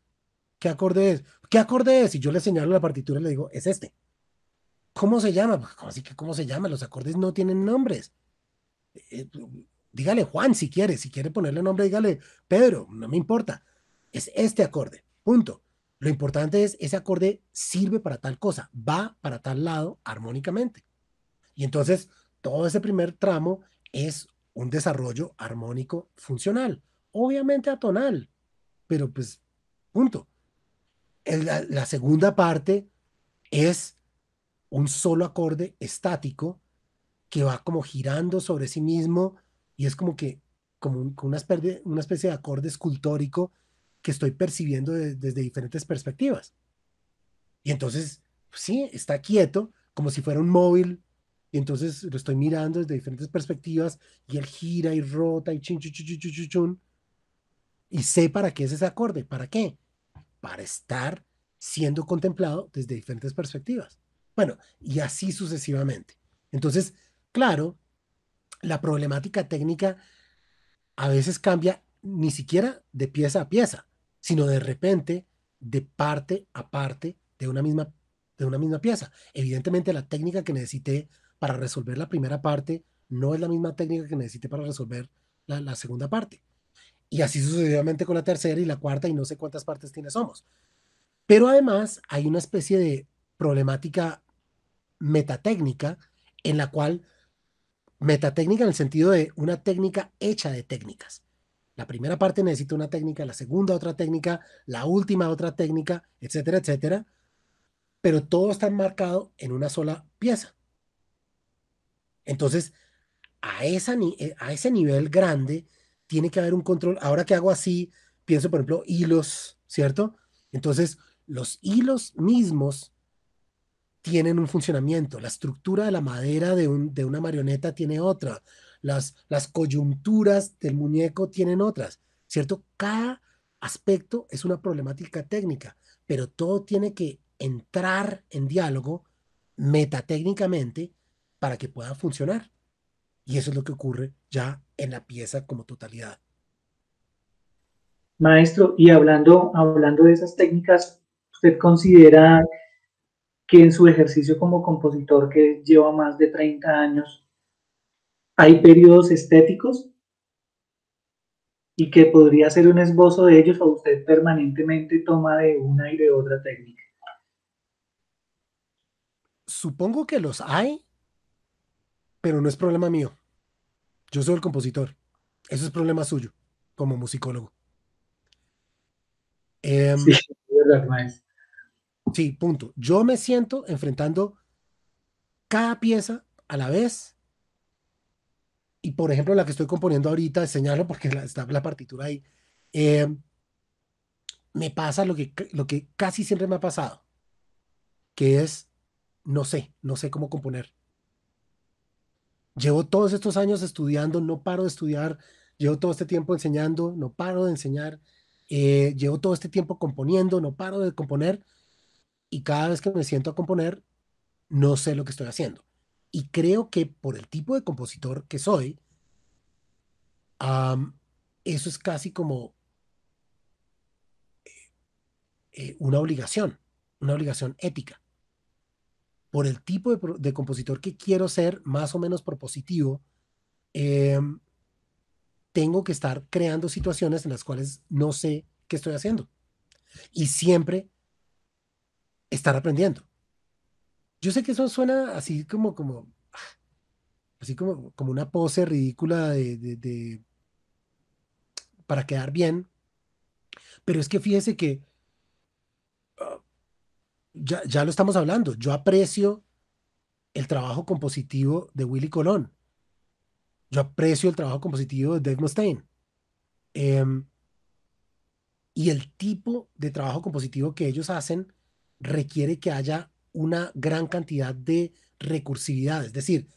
¿Qué acorde es? ¿Qué acorde es? Y yo le señalo la partitura y le digo, es este. ¿Cómo se llama? Pues, ¿Cómo, así que, ¿Cómo se llama? Los acordes no tienen nombres. Eh, dígale Juan si quiere, si quiere ponerle nombre, dígale Pedro, no me importa. Es este acorde, punto. Lo importante es, ese acorde sirve para tal cosa, va para tal lado armónicamente. Y entonces, todo ese primer tramo es un desarrollo armónico funcional, obviamente atonal, pero pues, punto. La, segunda parte es un solo acorde estático que va como girando sobre sí mismo y es como que como una, una especie de acorde escultórico que estoy percibiendo desde diferentes perspectivas. Y entonces, pues sí, está quieto, como si fuera un móvil, y entonces lo estoy mirando desde diferentes perspectivas, y él gira y rota y chin, chin, y sé para qué es ese acorde, ¿para qué? Para estar siendo contemplado desde diferentes perspectivas. Bueno, y así sucesivamente. Entonces, claro, la problemática técnica a veces cambia ni siquiera de pieza a pieza, sino de repente, de parte a parte de una misma, de una misma pieza. Evidentemente la técnica que necesité para resolver la primera parte no es la misma técnica que necesité para resolver la, segunda parte. Y así sucesivamente con la tercera y la cuarta y no sé cuántas partes tiene Somos. Pero además hay una especie de problemática metatécnica en la cual, metatécnica en el sentido de una técnica hecha de técnicas. La primera parte necesita una técnica, la segunda otra técnica, la última otra técnica, etcétera, etcétera. Pero todo está enmarcado en una sola pieza. Entonces, a, esa, eh, a ese nivel grande tiene que haber un control. Ahora que hago así, pienso, por ejemplo, hilos, ¿cierto? Entonces, los hilos mismos tienen un funcionamiento. La estructura de la madera de, de una marioneta tiene otra las, coyunturas del muñeco tienen otras, ¿cierto? Cada aspecto es una problemática técnica, pero todo tiene que entrar en diálogo metatécnicamente para que pueda funcionar. Y eso es lo que ocurre ya
en la pieza como totalidad. Maestro, y hablando, hablando de esas técnicas, ¿usted considera que en su ejercicio como compositor, que lleva más de 30 años, hay periodos estéticos y que podría ser un esbozo de ellos o usted permanentemente toma de una y de otra técnica.
Supongo que los hay, pero no es problema mío. Yo soy el compositor. Eso es problema suyo, como musicólogo. Em, sí, sí, punto. Yo me siento enfrentando cada pieza a la vez y por ejemplo la que estoy componiendo ahorita, enseñarlo porque está la partitura ahí, eh, me pasa lo que, lo que casi siempre me ha pasado, que es, no sé, no sé cómo componer. Llevo todos estos años estudiando, no paro de estudiar, llevo todo este tiempo enseñando, no paro de enseñar, eh, llevo todo este tiempo componiendo, no paro de componer, y cada vez que me siento a componer, no sé lo que estoy haciendo y creo que por el tipo de compositor que soy, eso es casi como eh, una obligación, una obligación ética. Por el tipo de, compositor que quiero ser, más o menos propositivo, em, tengo que estar creando situaciones en las cuales no sé qué estoy haciendo. Y siempre estar aprendiendo. Yo sé que eso suena así como, como, así como, como una pose ridícula de, para quedar bien, pero es que fíjese que ah, ya, lo estamos hablando, yo aprecio el trabajo compositivo de Willy Colón. Yo aprecio el trabajo compositivo de Dave Mustaine. Em, y el tipo de trabajo compositivo que ellos hacen requiere que haya una gran cantidad de recursividad, es decir,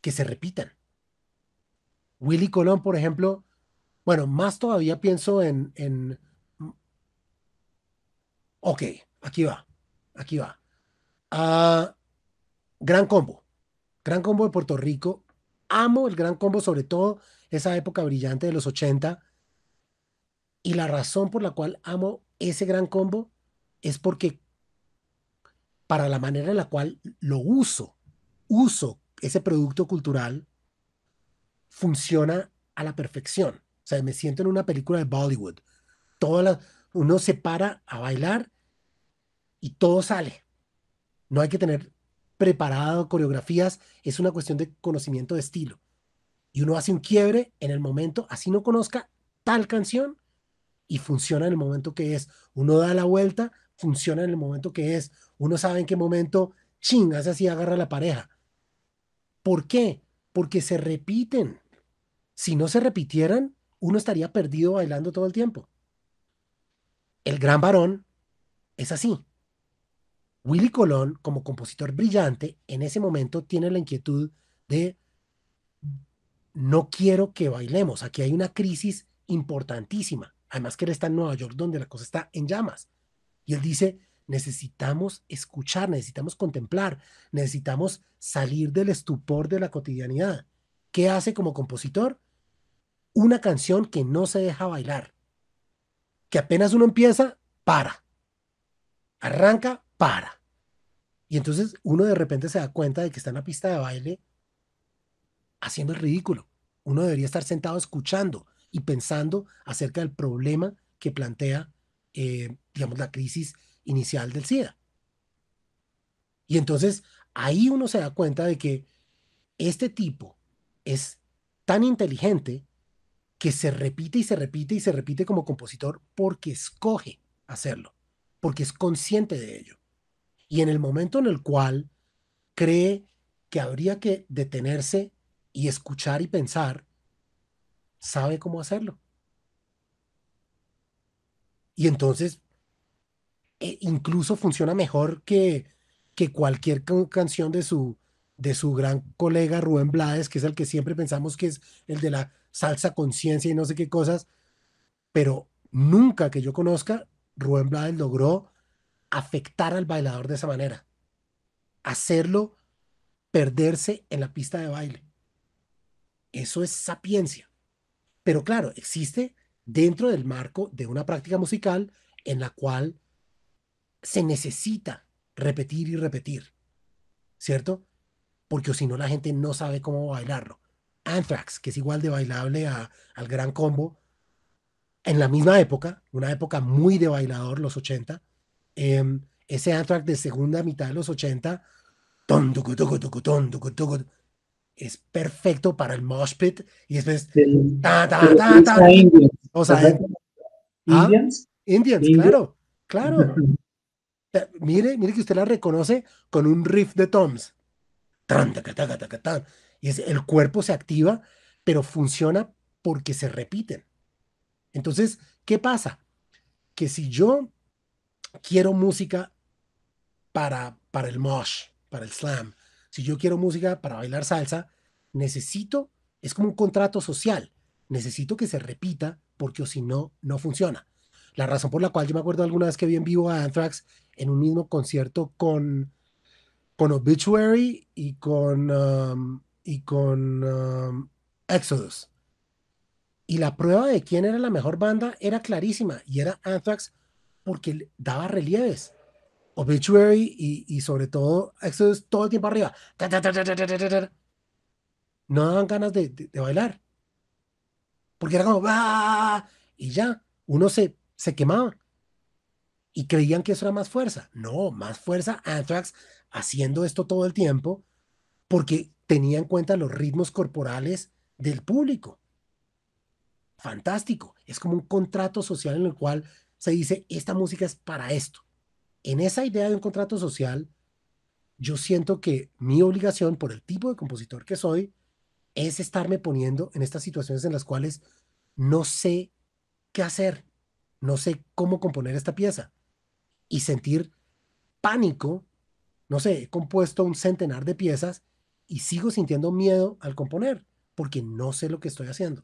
que se repitan. Willy Colón, por ejemplo, bueno, más todavía pienso en, Ok, aquí va, aquí va. Ah, gran combo, gran combo de Puerto Rico. Amo el gran combo, sobre todo esa época brillante de los 80. Y la razón por la cual amo ese gran combo es porque para la manera en la cual lo uso, uso ese producto cultural, funciona a la perfección. O sea, me siento en una película de Bollywood. Toda uno se para a bailar y todo sale. No hay que tener preparado coreografías, es una cuestión de conocimiento de estilo. Y uno hace un quiebre en el momento, así no conozca tal canción, y funciona en el momento que es. Uno da la vuelta, funciona en el momento que es uno sabe en qué momento chingas así agarra la pareja. ¿Por qué? Porque se repiten. Si no se repitieran, uno estaría perdido bailando todo el tiempo. El gran varón es así. Willy Colón, como compositor brillante, en ese momento tiene la inquietud de no quiero que bailemos. Aquí hay una crisis importantísima. Además que él está en Nueva York, donde la cosa está en llamas. Y él dice, necesitamos escuchar, necesitamos contemplar, necesitamos salir del estupor de la cotidianidad. ¿Qué hace como compositor? Una canción que no se deja bailar, que apenas uno empieza, para, arranca, para. Y entonces uno de repente se da cuenta de que está en la pista de baile haciendo el ridículo. Uno debería estar sentado escuchando y pensando acerca del problema que plantea, eh, digamos, la crisis inicial del SIDA. Y entonces ahí uno se da cuenta de que este tipo es tan inteligente que se repite y se repite y se repite como compositor porque escoge hacerlo, porque es consciente de ello. Y en el momento en el cual cree que habría que detenerse y escuchar y pensar, sabe cómo hacerlo. Y entonces e incluso funciona mejor que, que cualquier canción de su, de su gran colega Rubén Blades, que es el que siempre pensamos que es el de la salsa conciencia y no sé qué cosas, pero nunca que yo conozca, Rubén Blades logró afectar al bailador de esa manera, hacerlo perderse en la pista de baile. Eso es sapiencia. Pero claro, existe dentro del marco de una práctica musical en la cual se necesita repetir y repetir, ¿cierto? Porque si no la gente no sabe cómo bailarlo. Anthrax, que es igual de bailable a, al Gran Combo, en la misma época, una época muy de bailador, los 80, em, ese Anthrax de segunda mitad de los 80, es perfecto para el mosh pit y después... o sea, ¿Ah? Indians. Indians, claro, claro. Mire, mire que usted la reconoce con un riff de toms. Y es, el cuerpo se activa, pero funciona porque se repiten. Entonces, ¿qué pasa? Que si yo quiero música para, para el mosh, para el slam, si yo quiero música para bailar salsa, necesito, es como un contrato social, necesito que se repita porque o si no, no funciona. La razón por la cual yo me acuerdo alguna vez que vi en vivo a Anthrax en un mismo concierto con, Obituary y con, um, y con um, Exodus. Y la prueba de quién era la mejor banda era clarísima y era Anthrax porque daba relieves. Obituary y, sobre todo Exodus todo el tiempo arriba. No daban ganas de, bailar. Porque era como, ah", Y ya, uno se se quemaban. Y creían que eso era más fuerza. No, más fuerza Anthrax haciendo esto todo el tiempo porque tenía en cuenta los ritmos corporales del público. Fantástico. Es como un contrato social en el cual se dice, esta música es para esto. En esa idea de un contrato social, yo siento que mi obligación por el tipo de compositor que soy es estarme poniendo en estas situaciones en las cuales no sé qué hacer no sé cómo componer esta pieza. Y sentir pánico, no sé, he compuesto un centenar de piezas y sigo sintiendo miedo al componer, porque no sé lo que estoy haciendo.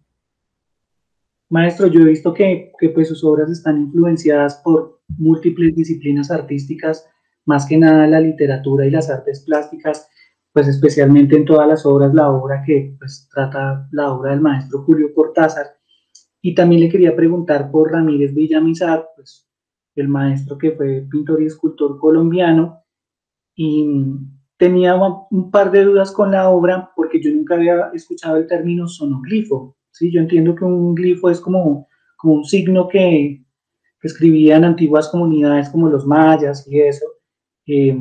Maestro, yo he visto que, pues sus obras están influenciadas por múltiples disciplinas artísticas, más que nada la literatura y las artes plásticas, pues especialmente en todas las obras, la obra que pues, trata la obra del maestro Julio Cortázar. Y también le quería preguntar por Ramírez Villamizar, pues, el maestro que fue pintor y escultor colombiano. Y tenía un par de dudas con la obra porque yo nunca había escuchado el término sonoglifo. ¿sí? Yo entiendo que un glifo es como, un signo que, escribían antiguas comunidades como los mayas y eso. Eh,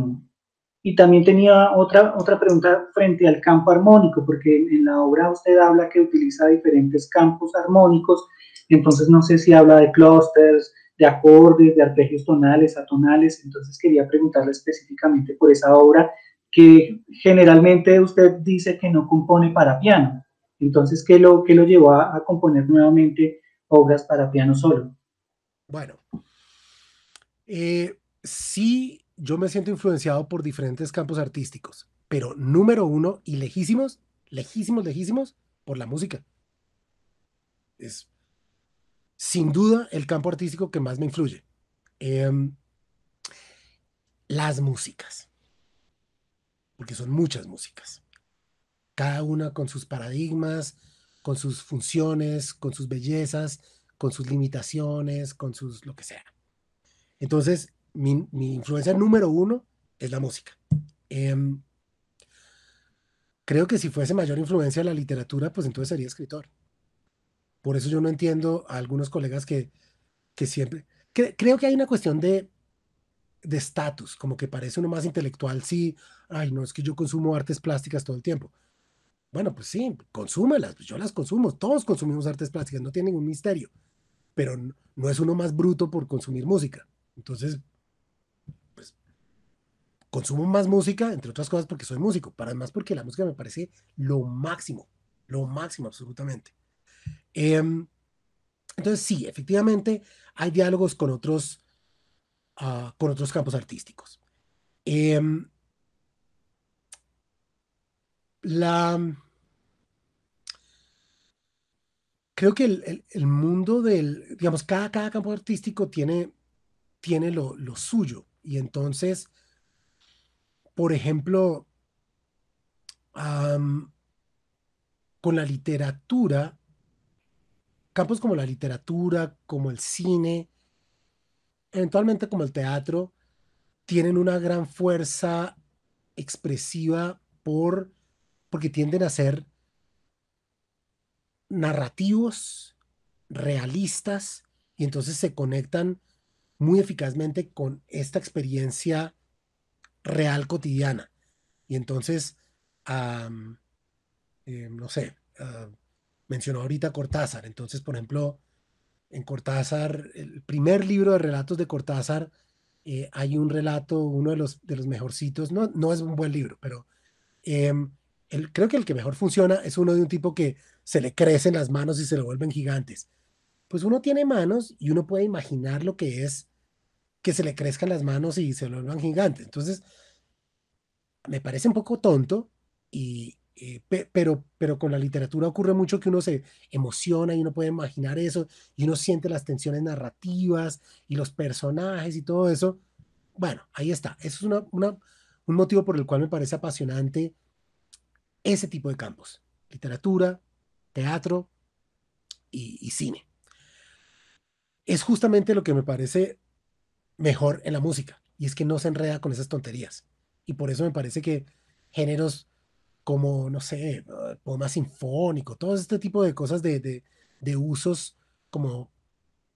y también tenía otra, otra pregunta frente al campo armónico, porque en la obra usted habla que utiliza diferentes campos armónicos, entonces no sé si habla de clusters, de acordes, de arpegios tonales, atonales, entonces quería preguntarle específicamente por esa obra que generalmente usted dice que no compone para piano, entonces, ¿qué lo, qué lo llevó a, componer nuevamente obras para piano solo?
Bueno, eh, sí yo me siento influenciado por diferentes campos artísticos, pero número uno y lejísimos, lejísimos, lejísimos, por la música. Es sin duda el campo artístico que más me influye. Em, las músicas, porque son muchas músicas, cada una con sus paradigmas, con sus funciones, con sus bellezas, con sus limitaciones, con sus lo que sea. Entonces, mi, influencia número uno es la música. Em, creo que si fuese mayor influencia la literatura, pues entonces sería escritor. Por eso yo no entiendo a algunos colegas que, que siempre... creo que hay una cuestión de de estatus, como que parece uno más intelectual si, ay, no, es que yo consumo artes plásticas todo el tiempo. Bueno, pues sí, consúmelas, yo las consumo, todos consumimos artes plásticas, no tiene ningún misterio, pero no es uno más bruto por consumir música. Entonces, consumo más música, entre otras cosas porque soy músico, para además porque la música me parece lo máximo, lo máximo absolutamente. Em, entonces sí, efectivamente hay diálogos con otros, ah, con otros campos artísticos. Em, la, creo que el, mundo del, digamos, cada, campo artístico tiene, tiene lo, lo suyo y entonces por ejemplo, con la literatura, campos como la literatura, como el cine, eventualmente como el teatro, tienen una gran fuerza expresiva por, porque tienden a ser narrativos, realistas, y entonces se conectan muy eficazmente con esta experiencia real cotidiana. Y entonces, em, no sé, ah, mencionó ahorita Cortázar. Entonces, por ejemplo, en Cortázar, el primer libro de relatos de Cortázar, eh, hay un relato, uno de los, de los mejorcitos, no, es un buen libro, pero em, creo que el que mejor funciona es uno de un tipo que se le crecen las manos y se le vuelven gigantes. Pues uno tiene manos y uno puede imaginar lo que es que se le crezcan las manos y se lo vuelvan gigante. Entonces, me parece un poco tonto, y, eh, pero, pero con la literatura ocurre mucho que uno se emociona y uno puede imaginar eso, y uno siente las tensiones narrativas y los personajes y todo eso. Bueno, ahí está. Eso es una, un motivo por el cual me parece apasionante ese tipo de campos. Literatura, teatro y cine. Es justamente lo que me parece mejor en la música. Y es que no se enreda con esas tonterías. Y por eso me parece que géneros como, no sé, ah, poema sinfónico, todo este tipo de cosas de, de, usos como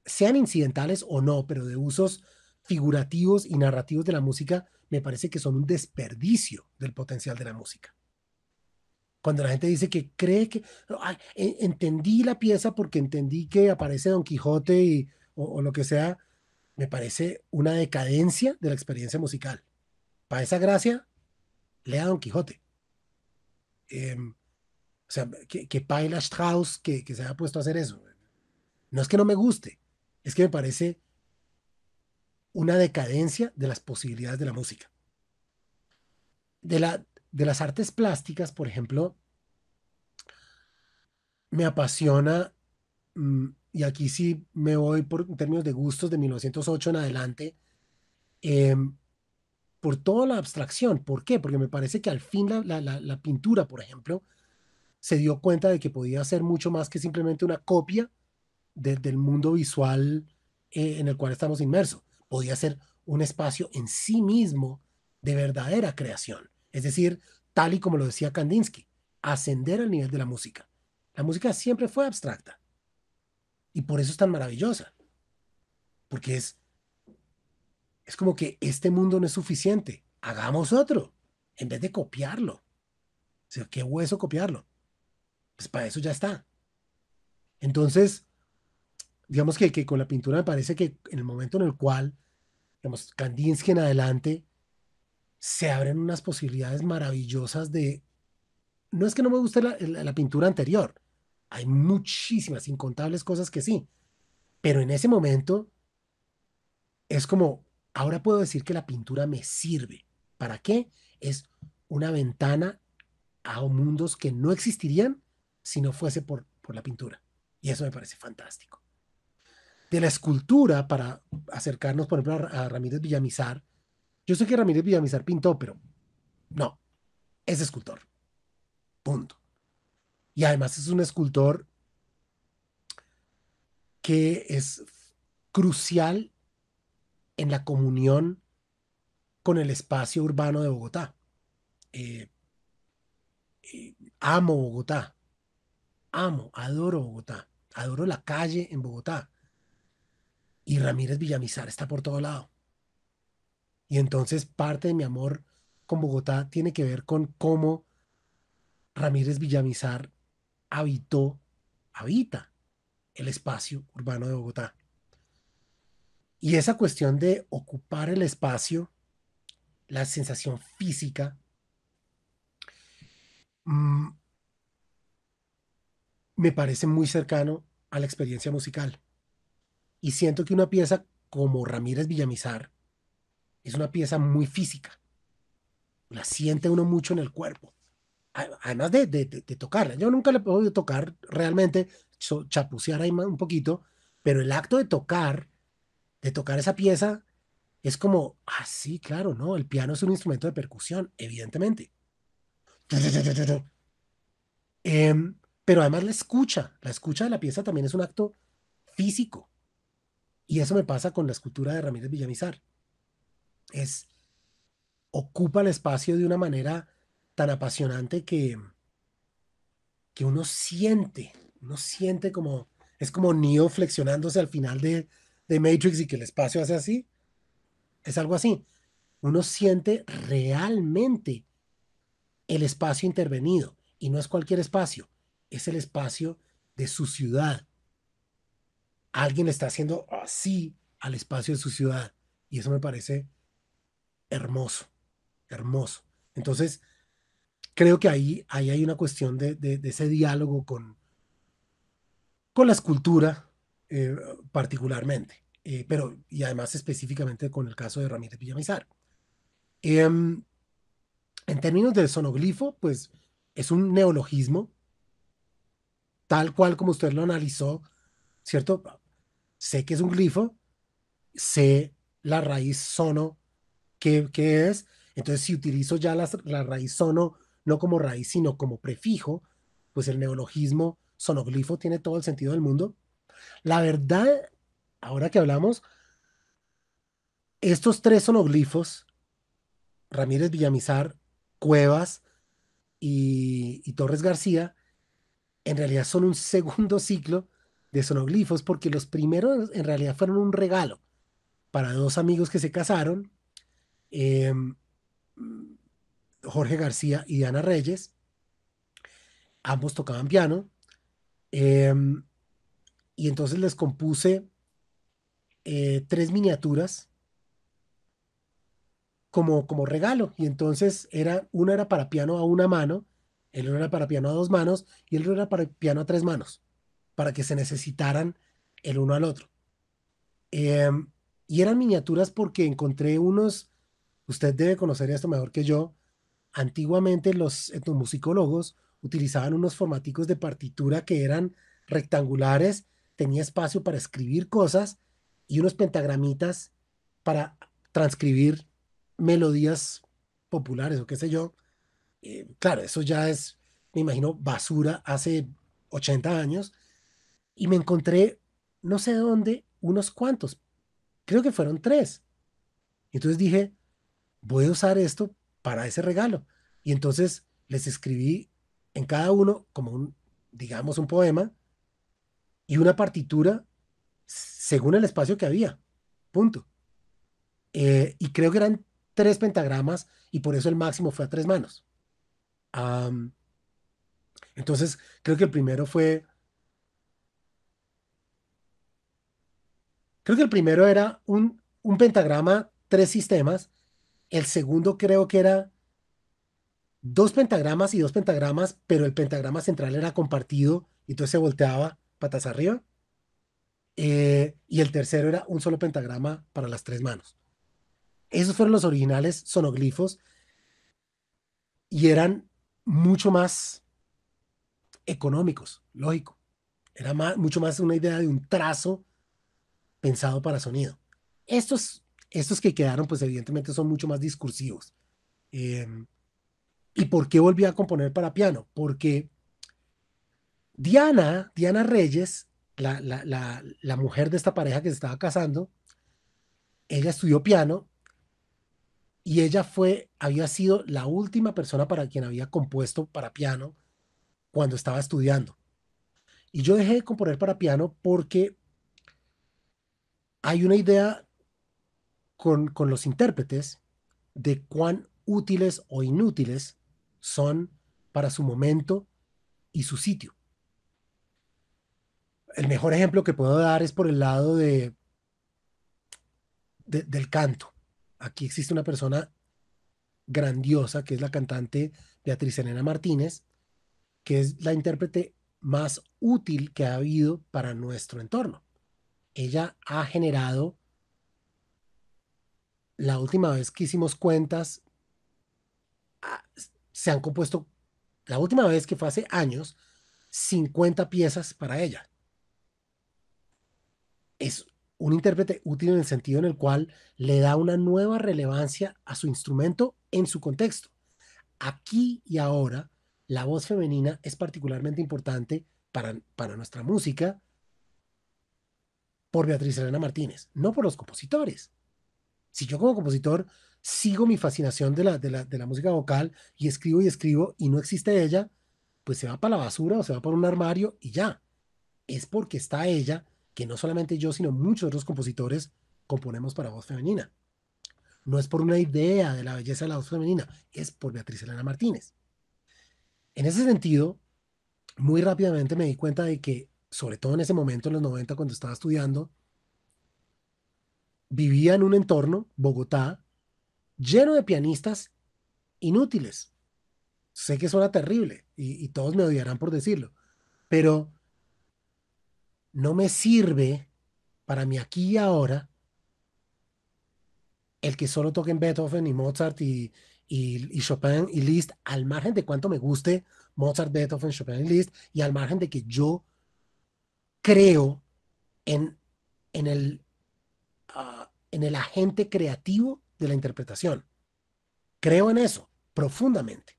sean incidentales o no, pero de usos figurativos y narrativos de la música, me parece que son un desperdicio del potencial de la música. Cuando la gente dice que cree que e-, entendí la pieza porque entendí que aparece Don Quijote o, lo que sea, me parece una decadencia de la experiencia musical. Para esa gracia, lea Don Quijote. Em, o sea, que, Paila Strauss que, se haya puesto a hacer eso. No es que no me guste, es que me parece una decadencia de las posibilidades de la música. De, la, de las artes plásticas, por ejemplo, me apasiona mm, y aquí sí me voy por términos de gustos de 1908 en adelante, em, por toda la abstracción. ¿Por qué? Porque me parece que al fin la, la, pintura, por ejemplo, se dio cuenta de que podía ser mucho más que simplemente una copia del mundo visual eh, en el cual estamos inmersos. Podía ser un espacio en sí mismo de verdadera creación. Es decir, tal y como lo decía Kandinsky, ascender al nivel de la música. La música siempre fue abstracta. Y por eso es tan maravillosa. Porque es, es como que este mundo no es suficiente. Hagamos otro. En vez de copiarlo. O sea, qué hueso copiarlo. Pues para eso ya está. Entonces, digamos que, con la pintura me parece que en el momento en el cual, digamos, Kandinsky en adelante, se abren unas posibilidades maravillosas de... No es que no me guste la pintura anterior, hay muchísimas, incontables cosas que sí. Pero en ese momento es como, ahora puedo decir que la pintura me sirve. ¿Para qué? Es una ventana a mundos que no existirían si no fuese por, por la pintura. Y eso me parece fantástico. De la escultura, para acercarnos, por ejemplo, a, a Ramírez Villamizar, yo sé que Ramírez Villamizar pintó, pero no, es escultor. Punto. Y además es un escultor que es crucial en la comunión con el espacio urbano de Bogotá. Eh, eh, amo Bogotá, amo, adoro Bogotá, adoro la calle en Bogotá. Y Ramírez Villamizar está por todo lado. Y entonces parte de mi amor con Bogotá tiene que ver con cómo Ramírez Villamizar habitó, habita el espacio urbano de Bogotá. Y esa cuestión de ocupar el espacio, la sensación física, mm, me parece muy cercano a la experiencia musical. Y siento que una pieza como Ramírez Villamizar es una pieza muy física. La siente uno mucho en el cuerpo además de, tocarla. Yo nunca le he podido tocar realmente, chapucear ahí un poquito, pero el acto de tocar, de tocar esa pieza, es como, ah, sí, claro, ¿no? El piano es un instrumento de percusión, evidentemente. Em, pero además la escucha, la escucha de la pieza también es un acto físico. Y eso me pasa con la escultura de Ramírez Villamizar. Es, ocupa el espacio de una manera tan apasionante que, que uno siente, uno siente como, es como Neo flexionándose al final de, de Matrix y que el espacio hace así. Es algo así. Uno siente realmente el espacio intervenido y no es cualquier espacio, es el espacio de su ciudad. Alguien está haciendo así al espacio de su ciudad y eso me parece hermoso, hermoso. Entonces, creo que ahí, ahí hay una cuestión de, de, ese diálogo con, con la escultura eh, particularmente, eh, pero y además específicamente con el caso de Ramírez Villamizar. Em, en términos de sonoglifo, pues es un neologismo, tal cual como usted lo analizó, ¿cierto? Sé que es un glifo, sé la raíz sono que, es, entonces si utilizo ya la raíz sono, no como raíz, sino como prefijo, pues el neologismo sonoglifo tiene todo el sentido del mundo. La verdad, ahora que hablamos, estos tres sonoglifos, Ramírez Villamizar, Cuevas y, Torres García, en realidad son un segundo ciclo de sonoglifos, porque los primeros en realidad fueron un regalo para dos amigos que se casaron. Eh, Jorge García y Diana Reyes. Ambos tocaban piano. Em, y entonces les compuse eh, tres miniaturas como, como regalo. Y entonces era, una era para piano a una mano, el otro era para piano a dos manos y el otro era para piano a tres manos, para que se necesitaran el uno al otro. Em, y eran miniaturas porque encontré unos, usted debe conocer esto mejor que yo, Antiguamente los etnomusicólogos eh, utilizaban unos formáticos de partitura que eran rectangulares, tenía espacio para escribir cosas y unos pentagramitas para transcribir melodías populares o qué sé yo. Eh, claro, eso ya es, me imagino, basura hace 80 años. Y me encontré, no sé dónde, unos cuantos. Creo que fueron tres. Entonces dije, voy a usar esto para ese regalo. Y entonces les escribí en cada uno como un, digamos, un poema y una partitura según el espacio que había. Punto. Eh, y creo que eran tres pentagramas y por eso el máximo fue a tres manos. entonces, creo que el primero fue... Creo que el primero era un, un pentagrama, tres sistemas, el segundo creo que era dos pentagramas y dos pentagramas, pero el pentagrama central era compartido y entonces se volteaba patas arriba. Eh, y el tercero era un solo pentagrama para las tres manos. Esos fueron los originales sonoglifos y eran mucho más económicos, lógico. Era más, mucho más una idea de un trazo pensado para sonido. Estos estos que quedaron, pues evidentemente son mucho más discursivos. Em, ¿Y por qué volví a componer para piano? Porque Diana, Diana Reyes, la, mujer de esta pareja que se estaba casando, ella estudió piano y ella fue, había sido la última persona para quien había compuesto para piano cuando estaba estudiando. Y yo dejé de componer para piano porque hay una idea con, los intérpretes de cuán útiles o inútiles son para su momento y su sitio. El mejor ejemplo que puedo dar es por el lado de, del canto. Aquí existe una persona grandiosa que es la cantante Beatriz Elena Martínez, que es la intérprete más útil que ha habido para nuestro entorno. Ella ha generado la última vez que hicimos cuentas, ah, se han compuesto, la última vez que fue hace años, 50 piezas para ella. Es un intérprete útil en el sentido en el cual le da una nueva relevancia a su instrumento en su contexto. Aquí y ahora, la voz femenina es particularmente importante para, para nuestra música por Beatriz Elena Martínez, no por los compositores, si yo como compositor sigo mi fascinación de la, de la, música vocal y escribo y escribo y no existe ella, pues se va para la basura o se va para un armario y ya. Es porque está ella que no solamente yo, sino muchos otros compositores componemos para voz femenina. No es por una idea de la belleza de la voz femenina, es por Beatriz Elena Martínez. En ese sentido, muy rápidamente me di cuenta de que, sobre todo en ese momento, en los 90, cuando estaba estudiando, vivía en un entorno, Bogotá, lleno de pianistas inútiles. Sé que suena terrible y, todos me odiarán por decirlo, pero no me sirve para mí aquí y ahora el que solo toquen Beethoven y Mozart y, Chopin y Liszt, al margen de cuánto me guste Mozart, Beethoven, Chopin y Liszt, y al margen de que yo creo en, en el en el agente creativo de la interpretación. Creo en eso, profundamente.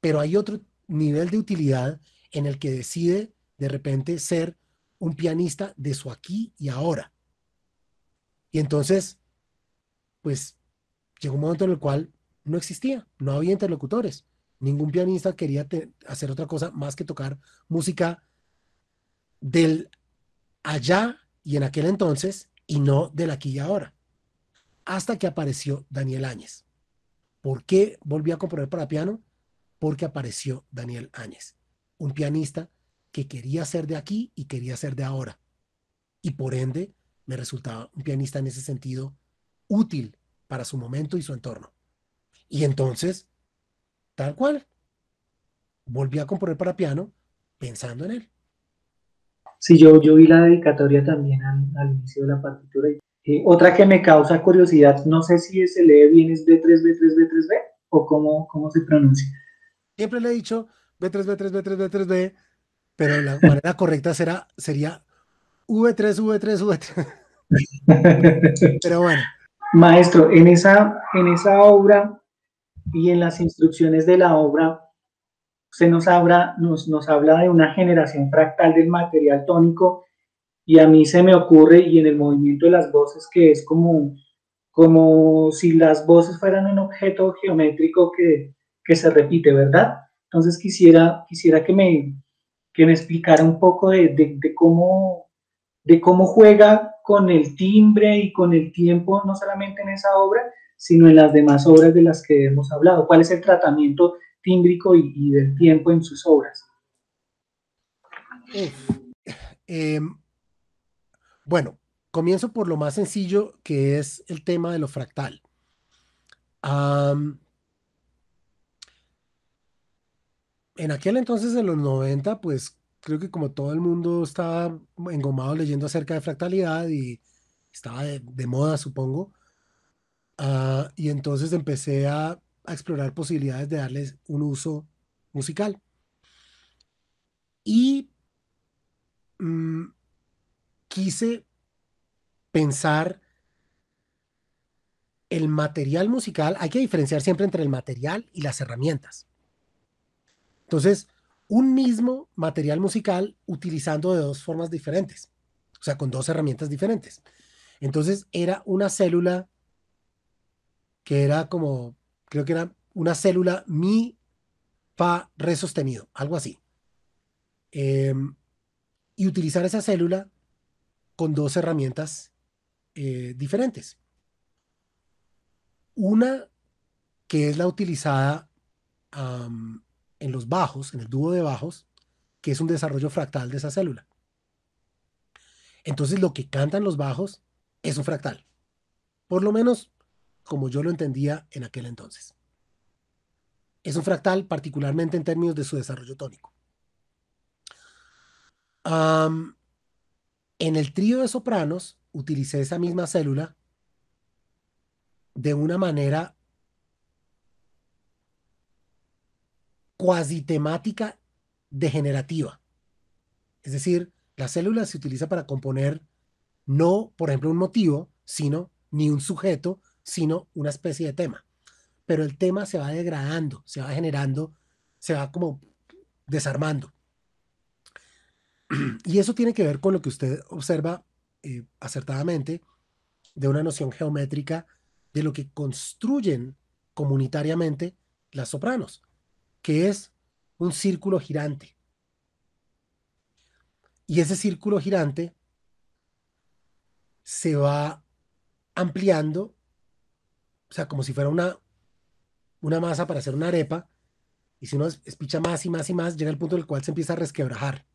Pero hay otro nivel de utilidad en el que decide de repente ser un pianista de su aquí y ahora. Y entonces, pues llegó un momento en el cual no existía, no había interlocutores. Ningún pianista quería hacer otra cosa más que tocar música del allá y en aquel entonces y no del aquí y ahora. Hasta que apareció Daniel Áñez. ¿Por qué volví a componer para piano? Porque apareció Daniel Áñez, un pianista que quería ser de aquí y quería ser de ahora. Y por ende, me resultaba un pianista en ese sentido útil para su momento y su entorno. Y entonces, tal cual, volví a componer para piano pensando en él.
Sí, yo, yo vi la dedicatoria también al, inicio de la partitura. Eh, otra que me causa curiosidad, no sé si se lee bien, es B3, B3, B3, B, o cómo, cómo se pronuncia. Siempre le he dicho B3, B3, B3, B3, B, pero la manera correcta será, sería
V3, V3,
V3. pero bueno. Maestro, en esa, en esa obra y en las instrucciones de la obra, usted nos habla, nos, nos habla de una generación fractal del material tónico y a mí se me ocurre, y en el movimiento de las voces, que es como, como si las voces fueran un objeto geométrico que, que se repite, ¿verdad? Entonces quisiera, quisiera que, me, que me explicara un poco de, de, cómo, de cómo juega con el timbre y con el tiempo, no solamente en esa obra, sino en las demás obras de las que hemos hablado. ¿Cuál es el tratamiento tímbrico y, del tiempo en sus obras.
Em, bueno, comienzo por lo más sencillo, que es el tema de lo fractal. en aquel entonces, en los 90, pues creo que como todo el mundo estaba engomado leyendo acerca de fractalidad y estaba de, moda, supongo. Ah, y entonces empecé a a explorar posibilidades de darles un uso musical. Y mm, quise pensar el material musical, hay que diferenciar siempre entre el material y las herramientas. Entonces, un mismo material musical utilizando de dos formas diferentes, o sea, con dos herramientas diferentes. Entonces, era una célula que era como creo que era una célula mi, fa, re sostenido, algo así. Em, y utilizar esa célula con dos herramientas eh, diferentes. Una que es la utilizada en los bajos, en el dúo de bajos, que es un desarrollo fractal de esa célula. Entonces lo que cantan los bajos es un fractal. Por lo menos como yo lo entendía en aquel entonces. Es un fractal particularmente en términos de su desarrollo tónico. en el trío de sopranos utilicé esa misma célula de una manera cuasi temática degenerativa. Es decir, la célula se utiliza para componer no, por ejemplo, un motivo, sino ni un sujeto, sino una especie de tema. Pero el tema se va degradando, se va generando, se va como desarmando. Y eso tiene que ver con lo que usted observa eh, acertadamente de una noción geométrica de lo que construyen comunitariamente las sopranos, que es un círculo girante. Y ese círculo girante se va ampliando o sea, como si fuera una, una masa para hacer una arepa, y si uno espicha más y más y más, llega el punto en el cual se empieza a resquebrajar.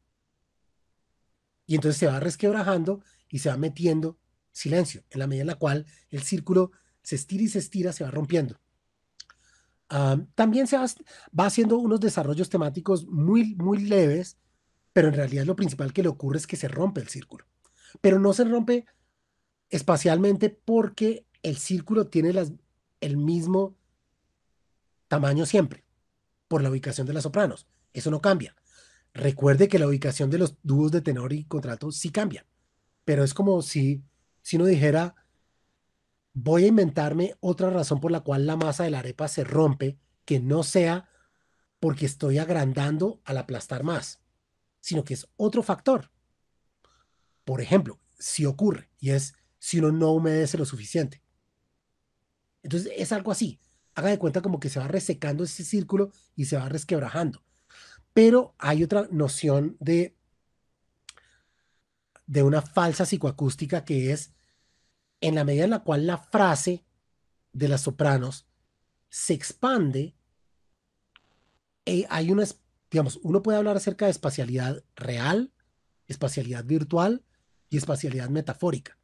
Y entonces se va resquebrajando y se va metiendo silencio, en la medida en la cual el círculo se estira y se estira, se va rompiendo. también se va, va, haciendo unos desarrollos temáticos muy, muy leves, pero en realidad lo principal que le ocurre es que se rompe el círculo. Pero no se rompe espacialmente porque el círculo tiene las, el mismo tamaño siempre, por la ubicación de las sopranos. Eso no cambia. Recuerde que la ubicación de los dúos de tenor y contrato sí cambia, pero es como si, si uno dijera, voy a inventarme otra razón por la cual la masa de la arepa se rompe, que no sea porque estoy agrandando al aplastar más, sino que es otro factor. Por ejemplo, si ocurre, y es si uno no humedece lo suficiente. Entonces es algo así. Haga de cuenta como que se va resecando ese círculo y se va resquebrajando. Pero hay otra noción de, de una falsa psicoacústica que es en la medida en la cual la frase de las sopranos se expande, eh, hay una, digamos, uno puede hablar acerca de espacialidad real, espacialidad virtual y espacialidad metafórica.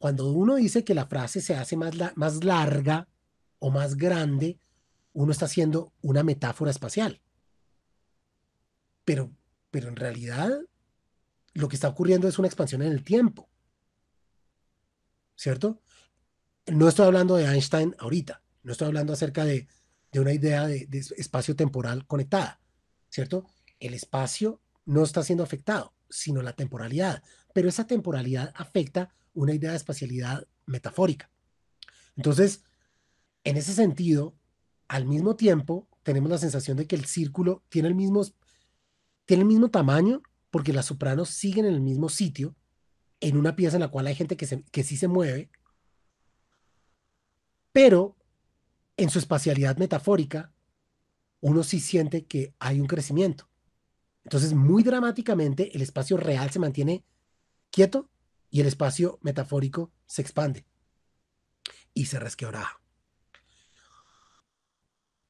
Cuando uno dice que la frase se hace más, más larga o más grande, uno está haciendo una metáfora espacial. Pero, pero en realidad lo que está ocurriendo es una expansión en el tiempo. ¿Cierto? No estoy hablando de Einstein ahorita, no estoy hablando acerca de, una idea de, de espacio temporal conectada, ¿cierto? El espacio no está siendo afectado, sino la temporalidad, pero esa temporalidad afecta una idea de espacialidad metafórica. Entonces, en ese sentido, al mismo tiempo, tenemos la sensación de que el círculo tiene el mismo, tiene el mismo tamaño porque las sopranos siguen en el mismo sitio, en una pieza en la cual hay gente que, se, que sí se mueve, pero en su espacialidad metafórica, uno sí siente que hay un crecimiento. Entonces, muy dramáticamente, el espacio real se mantiene quieto y el espacio metafórico se expande y se resquebraja.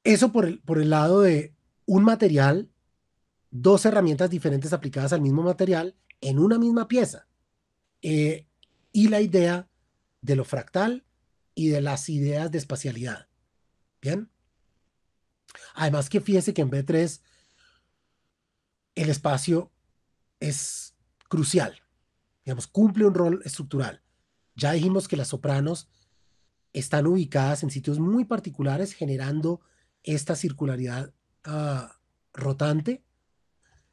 Eso por el, por el lado de un material, dos herramientas diferentes aplicadas al mismo material en una misma pieza. Eh, y la idea de lo fractal y de las ideas de espacialidad. ¿Bien? Además que fíjese que en B3 el espacio es crucial cumple un rol estructural. Ya dijimos que las sopranos están ubicadas en sitios muy particulares generando esta circularidad ah, rotante.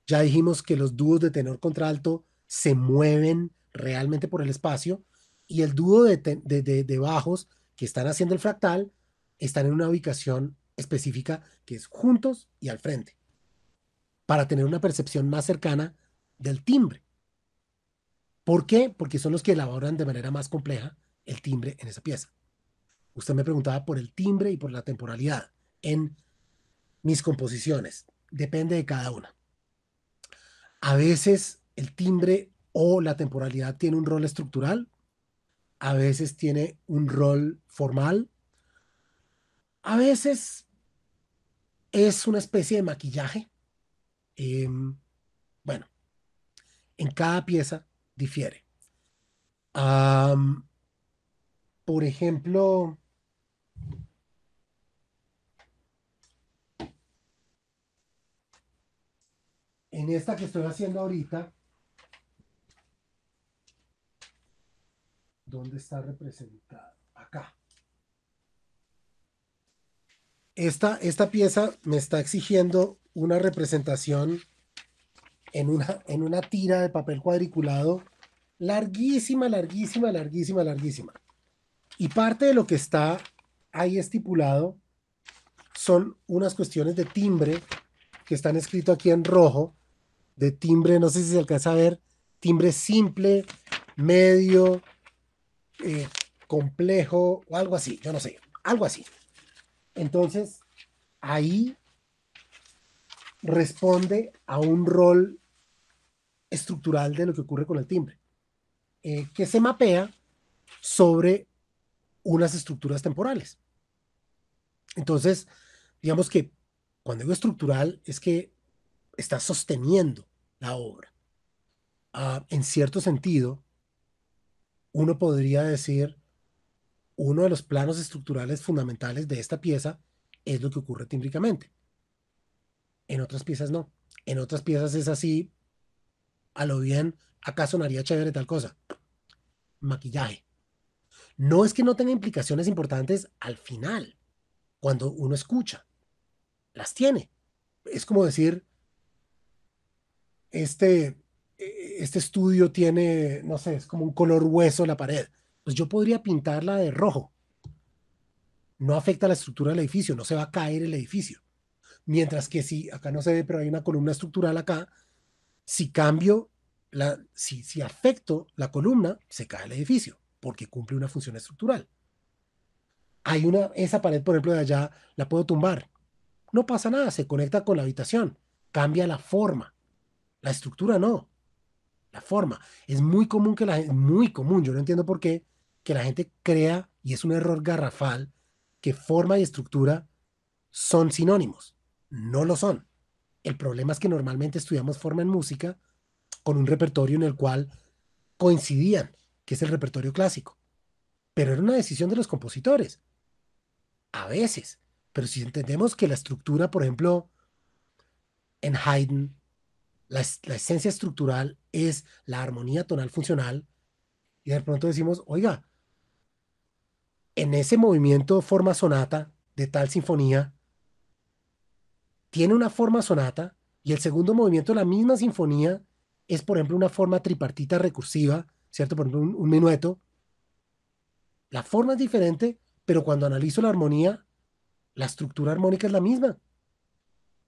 Ya dijimos que los dúos de tenor contralto se mueven realmente por el espacio y el dúo de, bajos que están haciendo el fractal están en una ubicación específica que es juntos y al frente para tener una percepción más cercana del timbre. ¿Por qué? Porque son los que elaboran de manera más compleja el timbre en esa pieza. Usted me preguntaba por el timbre y por la temporalidad en mis composiciones. Depende de cada una. A veces el timbre o la temporalidad tiene un rol estructural, a veces tiene un rol formal, a veces es una especie de maquillaje. Em, bueno, en cada pieza difiere. por ejemplo, en esta que estoy haciendo ahorita, ¿dónde está representada? Acá. Esta, esta pieza me está exigiendo una representación en una, en una tira de papel cuadriculado larguísima, larguísima, larguísima, larguísima. Y parte de lo que está ahí estipulado son unas cuestiones de timbre que están escrito aquí en rojo, de timbre, no sé si se alcanza a ver, timbre simple, medio, eh, complejo o algo así, yo no sé, algo así. Entonces, ahí responde a un rol estructural de lo que ocurre con el timbre, eh, que se mapea sobre unas estructuras temporales. Entonces, digamos que cuando digo estructural es que está sosteniendo la obra. Ah, en cierto sentido, uno podría decir, uno de los planos estructurales fundamentales de esta pieza es lo que ocurre tímbricamente. En otras piezas no. En otras piezas es así, a lo bien, acaso sonaría chévere tal cosa. Maquillaje. No es que no tenga implicaciones importantes al final, cuando uno escucha. Las tiene. Es como decir, este, e-, este estudio tiene, no sé, es como un color hueso la pared. Pues yo podría pintarla de rojo. No afecta la estructura del edificio, no se va a caer el edificio. Mientras que si, acá no se ve, pero hay una columna estructural acá, si cambio, la, si, afecto la columna, se cae el edificio, porque cumple una función estructural. Hay una, esa pared, por ejemplo, de allá, la puedo tumbar. No pasa nada, se conecta con la habitación, cambia la forma. La estructura no, la forma. Es muy común que la muy común, yo no entiendo por qué, que la gente crea, y es un error garrafal, que forma y estructura son sinónimos no lo son. El problema es que normalmente estudiamos forma en música con un repertorio en el cual coincidían, que es el repertorio clásico. Pero era una decisión de los compositores. A veces. Pero si entendemos que la estructura, por ejemplo, en Haydn, la, esencia estructural es la armonía tonal funcional, y de pronto decimos, oiga, en ese movimiento forma sonata de tal sinfonía, tiene una forma sonata y el segundo movimiento de la misma sinfonía es, por ejemplo, una forma tripartita recursiva, ¿cierto? Por ejemplo, un, minueto. La forma es diferente, pero cuando analizo la armonía, la estructura armónica es la misma.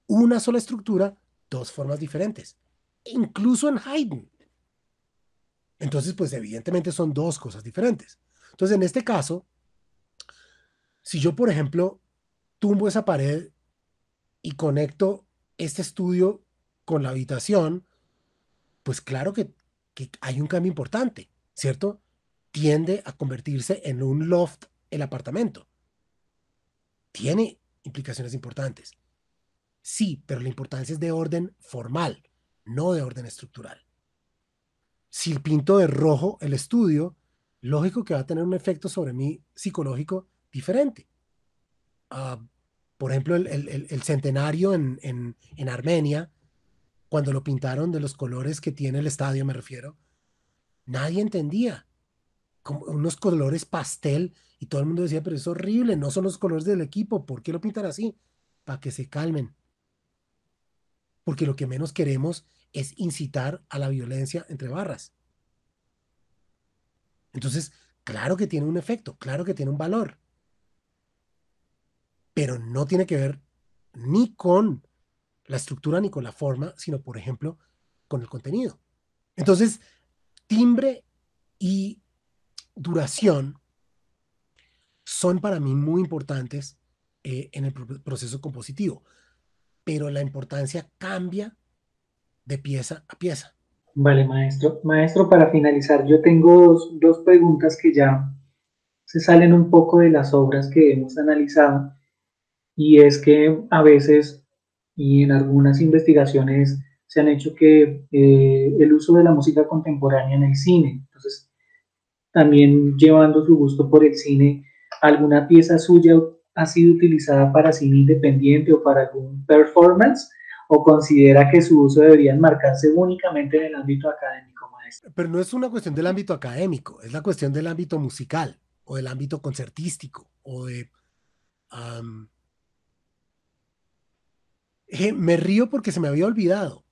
Una sola estructura, dos formas diferentes. Incluso en Haydn. Entonces, pues evidentemente son dos cosas diferentes. Entonces, en este caso, si yo, por ejemplo, tumbo esa pared y conecto este estudio con la habitación, pues claro que, hay un cambio importante, ¿cierto? Tiende a convertirse en un loft el apartamento. Tiene implicaciones importantes. Sí, pero la importancia es de orden formal, no de orden estructural. Si pinto de rojo el estudio, lógico que va a tener un efecto sobre mí psicológico diferente. Ah, por ejemplo, el, centenario en, en, Armenia, cuando lo pintaron de los colores que tiene el estadio, me refiero, nadie entendía. Como unos colores pastel y todo el mundo decía, pero es horrible, no son los colores del equipo, ¿por qué lo pintan así? Para que se calmen. Porque lo que menos queremos es incitar a la violencia entre barras. Entonces, claro que tiene un efecto, claro que tiene un valor pero no tiene que ver ni con la estructura ni con la forma, sino, por ejemplo, con el contenido. Entonces, timbre y duración son para mí muy importantes eh, en el proceso compositivo, pero la
importancia cambia de pieza a pieza. Vale, maestro. Maestro, para finalizar, yo tengo dos preguntas que ya se salen un poco de las obras que hemos analizado y es que a veces y en algunas investigaciones se han hecho que eh, el uso de la música contemporánea en el cine, entonces también llevando su gusto por el cine, alguna pieza suya ha sido utilizada para cine independiente o para algún performance o considera que su uso debería enmarcarse únicamente en el ámbito académico, maestro.
Pero no es una cuestión del ámbito académico, es la cuestión del ámbito musical o del ámbito concertístico o de... Eh, me río porque se me había olvidado.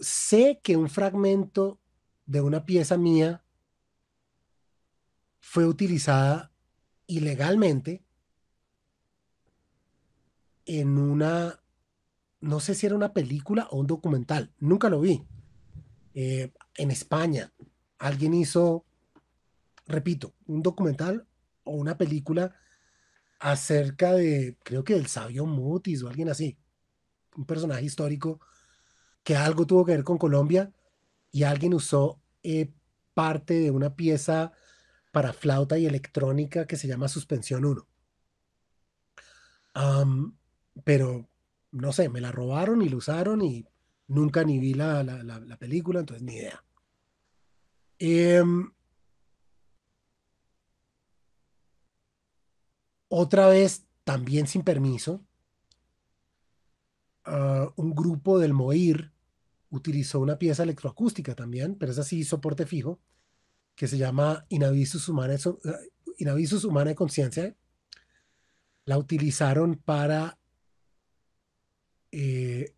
sé que un fragmento de una pieza mía fue utilizada ilegalmente en una, no sé si era una película o un documental, nunca lo vi. Eh, en España, alguien hizo, repito, un documental o una película acerca de, creo que el sabio Mutis o alguien así, un personaje histórico que algo tuvo que ver con Colombia y alguien usó eh, parte de una pieza para flauta y electrónica que se llama Suspensión 1. pero, no sé, me la robaron y lo usaron y nunca ni vi la, la, película, entonces ni idea. Em, Otra vez, también sin permiso, ah, un grupo del Moir utilizó una pieza electroacústica también, pero es así, soporte fijo, que se llama Inavisus Humana de ah, Conciencia. La utilizaron para... Eh,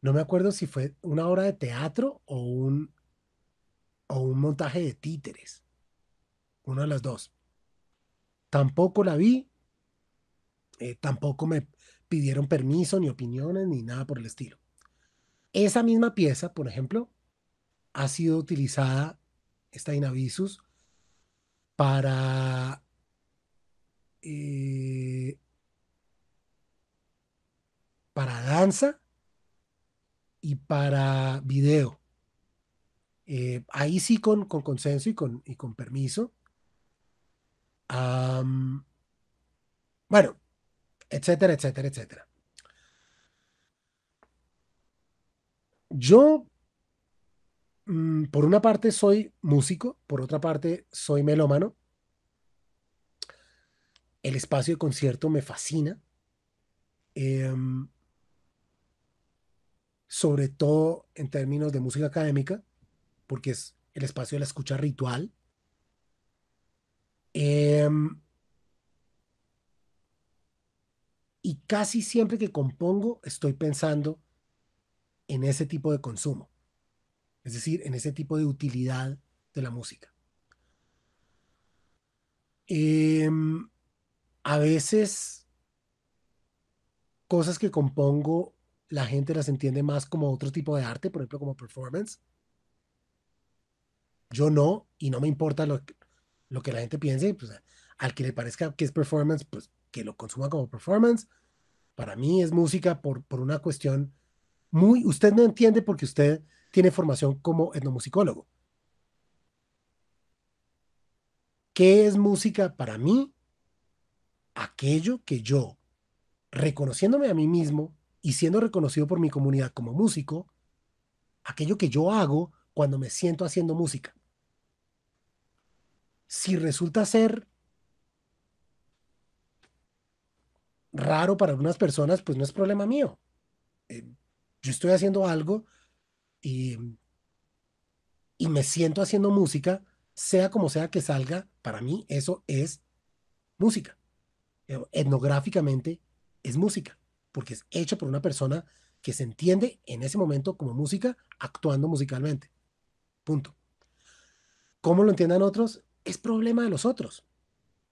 no me acuerdo si fue una obra de teatro o un, o un montaje de títeres. Una de las dos. Tampoco la vi, eh, tampoco me pidieron permiso, ni opiniones, ni nada por el estilo. Esa misma pieza, por ejemplo, ha sido utilizada, esta Inavisus, para eh, para danza y para video. Eh, ahí sí con, con consenso y con, y con permiso bueno, etcétera, etcétera, etcétera. Yo, mm, por una parte, soy músico, por otra parte, soy melómano. El espacio de concierto me fascina. Em, sobre todo en términos de música académica, porque es el espacio de la escucha ritual. Em, y casi siempre que compongo estoy pensando en ese tipo de consumo, es decir, en ese tipo de utilidad de la música. Em, a veces cosas que compongo la gente las entiende más como otro tipo de arte, por ejemplo, como performance. Yo no, y no me importa lo que, lo que la gente piense, pues, al que le parezca que es performance, pues que lo consuma como performance. Para mí es música por, por una cuestión muy, usted no entiende porque usted tiene formación como etnomusicólogo. ¿Qué es música para mí? Aquello que yo, reconociéndome a mí mismo y siendo reconocido por mi comunidad como músico, aquello que yo hago cuando me siento haciendo música si resulta ser raro para algunas personas, pues no es problema mío. Eh, yo estoy haciendo algo y, y me siento haciendo música, sea como sea que salga, para mí eso es música. Eh, etnográficamente es música, porque es hecha por una persona que se entiende en ese momento como música, actuando musicalmente. Punto. ¿Cómo lo entiendan otros? es problema de los otros,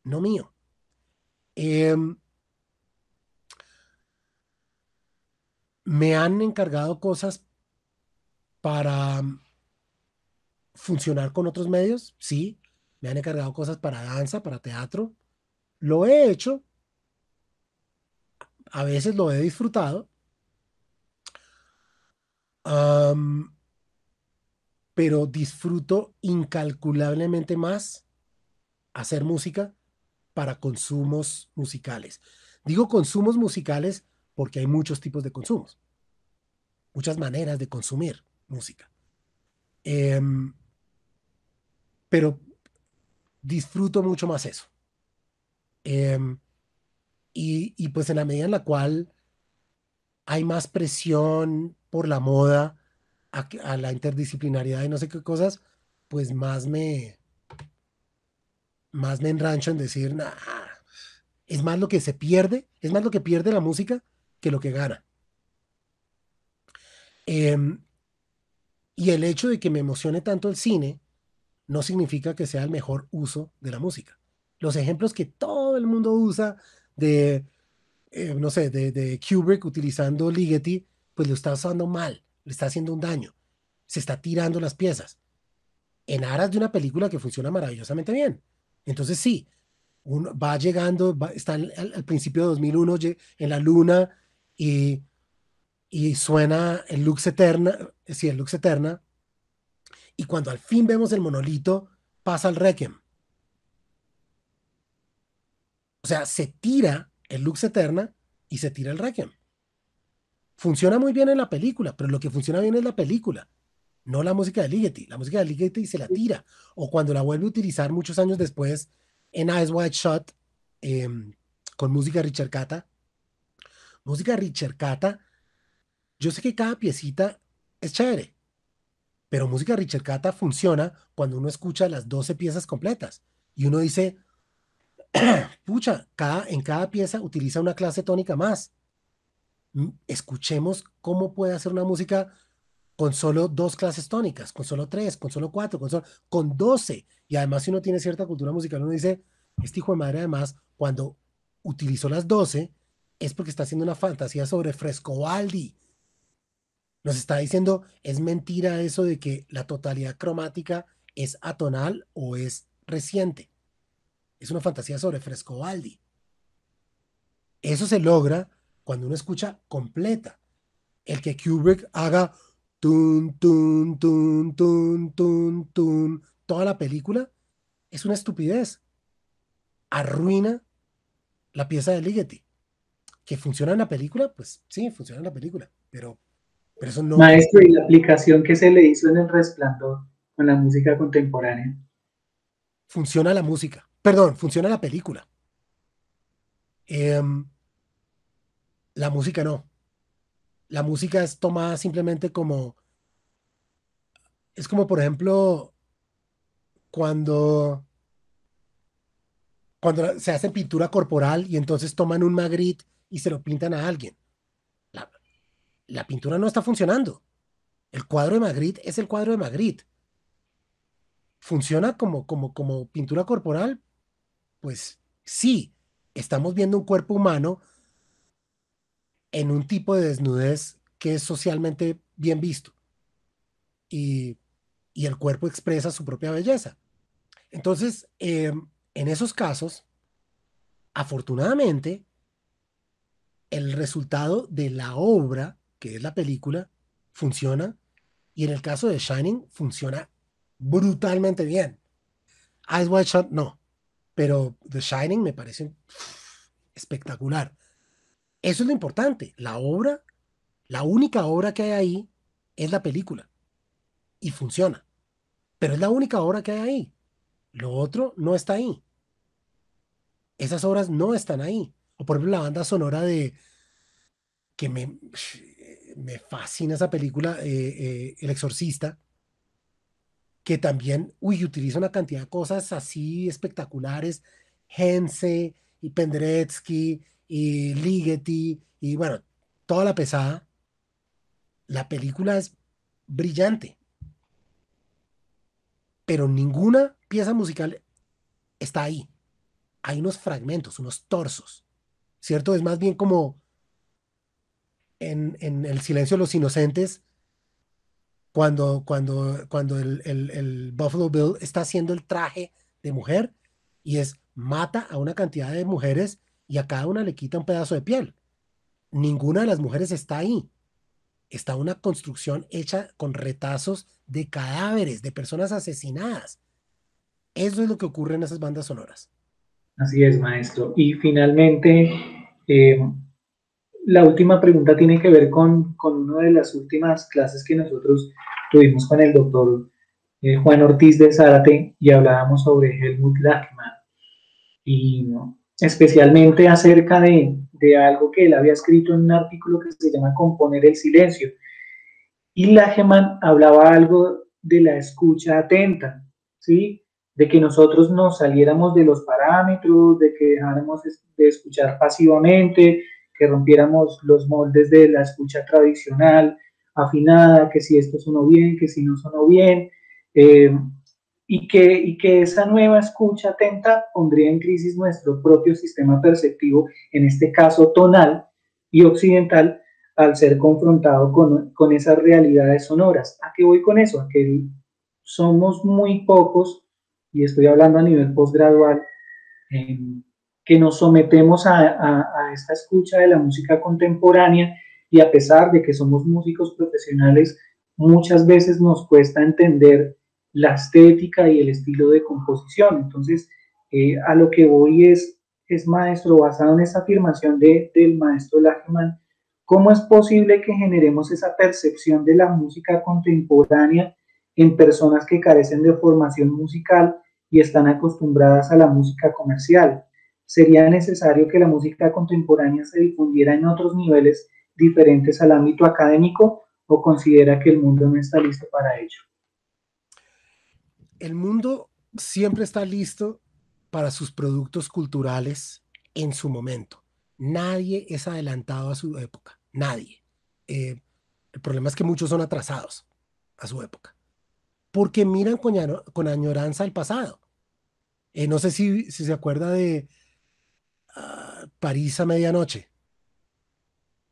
no mío. Em, me han encargado cosas para funcionar con otros medios, sí. Me han encargado cosas para danza, para teatro. Lo he hecho. A veces lo he disfrutado. pero disfruto incalculablemente más hacer música para consumos musicales. Digo consumos musicales porque hay muchos tipos de consumos, muchas maneras de consumir música. Em, pero disfruto mucho más eso. Em, y, pues en la medida en la cual hay más presión por la moda, a, a la interdisciplinariedad y no sé qué cosas, pues más me, más me enrancho en decir, nah, es más lo que se pierde, es más lo que pierde la música que lo que gana. Em, y el hecho de que me emocione tanto el cine no significa que sea el mejor uso de la música. Los ejemplos que todo el mundo usa de, eh, no sé, de, de, Kubrick utilizando Ligeti, pues lo está usando mal, le está haciendo un daño, se está tirando las piezas en aras de una película que funciona maravillosamente bien. Entonces sí, uno va llegando, está al, principio de 2001 en la luna y, suena el Lux Eterna, eh, sí, el Lux Eterna, y cuando al fin vemos el monolito, pasa el Requiem. O sea, se tira el Lux Eterna y se tira el Requiem. Funciona muy bien en la película, pero lo que funciona bien es la película no la música de Ligeti. La música de Ligeti se la tira. O cuando la vuelve a utilizar muchos años después en Eyes White Shot, em, con música Richard Cata. Música Richard Cata, yo sé que cada piecita es chévere, pero música Richard Cata funciona cuando uno escucha las 12 piezas completas y uno dice, pucha, cada, en cada pieza utiliza una clase tónica más. Escuchemos cómo puede hacer una música con solo dos clases tónicas, con solo tres, con solo cuatro, con solo, con doce. Y además, si uno tiene cierta cultura musical, uno dice, este hijo de madre, además, cuando utilizó las doce, es porque está haciendo una fantasía sobre Frescobaldi. Nos está diciendo, es mentira eso de que la totalidad cromática es atonal o es reciente. Es una fantasía sobre Frescobaldi. Eso se logra cuando uno escucha completa. El que Kubrick haga tun, tun, tun, tun, tun, tun, toda la película, es una estupidez. Arruina la pieza de Ligeti. Que funciona en la película, pues sí, funciona en la película, pero, eso no. Maestro,
y la aplicación que se le hizo en el resplandor con la música contemporánea. Funciona la música, perdón, funciona la película.
Em, la música no la música es tomada simplemente como... Es como, por ejemplo, cuando, cuando se hacen pintura corporal y entonces toman un Magritte y se lo pintan a alguien. La, pintura no está funcionando. El cuadro de Magritte es el cuadro de Magritte. ¿Funciona como, como, como pintura corporal? Pues sí, estamos viendo un cuerpo humano en un tipo de desnudez que es socialmente bien visto. Y, el cuerpo expresa su propia belleza. Entonces, eh, en esos casos, afortunadamente, el resultado de la obra, que es la película, funciona. Y en el caso de Shining, funciona brutalmente bien. Eyes Wide Shut, no. Pero The Shining me parece espectacular. Eso es lo importante. La obra, la única obra que hay ahí es la película. Y funciona. Pero es la única obra que hay ahí. Lo otro no está ahí. Esas obras no están ahí. O por ejemplo la banda sonora de... que me, me fascina esa película, eh, eh, El Exorcista que también, utiliza una cantidad de cosas así espectaculares, Hense y Penderecki y Ligeti y bueno, toda la pesada, la película es brillante. Pero ninguna pieza musical está ahí. Hay unos fragmentos, unos torsos. ¿Cierto? Es más bien como en, El silencio de los inocentes, cuando, cuando, cuando el, el, el Buffalo Bill está haciendo el traje de mujer y es mata a una cantidad de mujeres y a cada una le quita un pedazo de piel. Ninguna de las mujeres está ahí. Está una construcción hecha con retazos de cadáveres, de personas asesinadas. Eso es lo que ocurre en esas bandas sonoras.
Así es, maestro. Y finalmente, em, la última pregunta tiene que ver con, con, una de las últimas clases que nosotros tuvimos con el doctor eh, Juan Ortiz de Zárate y hablábamos sobre Helmut Lachmann. Y especialmente acerca de, algo que él había escrito en un artículo que se llama Componer el Silencio. Y Lageman hablaba algo de la escucha atenta, ¿sí? de que nosotros nos saliéramos de los parámetros, de que dejáramos de escuchar pasivamente, que rompiéramos los moldes de la escucha tradicional, afinada, que si esto sonó bien, que si no sonó bien, eh, y que, que esa nueva escucha atenta pondría en crisis nuestro propio sistema perceptivo, en este caso tonal y occidental, al ser confrontado con, esas realidades sonoras. ¿A qué voy con eso? A que somos muy pocos, y estoy hablando a nivel posgradual, em, que nos sometemos a esta escucha de la música contemporánea y a pesar de que somos músicos profesionales, muchas veces nos cuesta entender la estética y el estilo de composición. Entonces, eh, a lo que voy es, es maestro, basado en esa afirmación de, del maestro Lachman, ¿cómo es posible que generemos esa percepción de la música contemporánea en personas que carecen de formación musical y están acostumbradas a la música comercial? Sería necesario que la música contemporánea se difundiera en otros niveles diferentes al ámbito académico o considera que el mundo no está listo para ello el
mundo siempre está listo para sus productos culturales en su momento. Nadie es adelantado a su época, nadie. Eh, el problema es que muchos son atrasados a su época, porque miran con, añoranza el pasado. Eh, no sé si, se acuerda de ah, París a medianoche,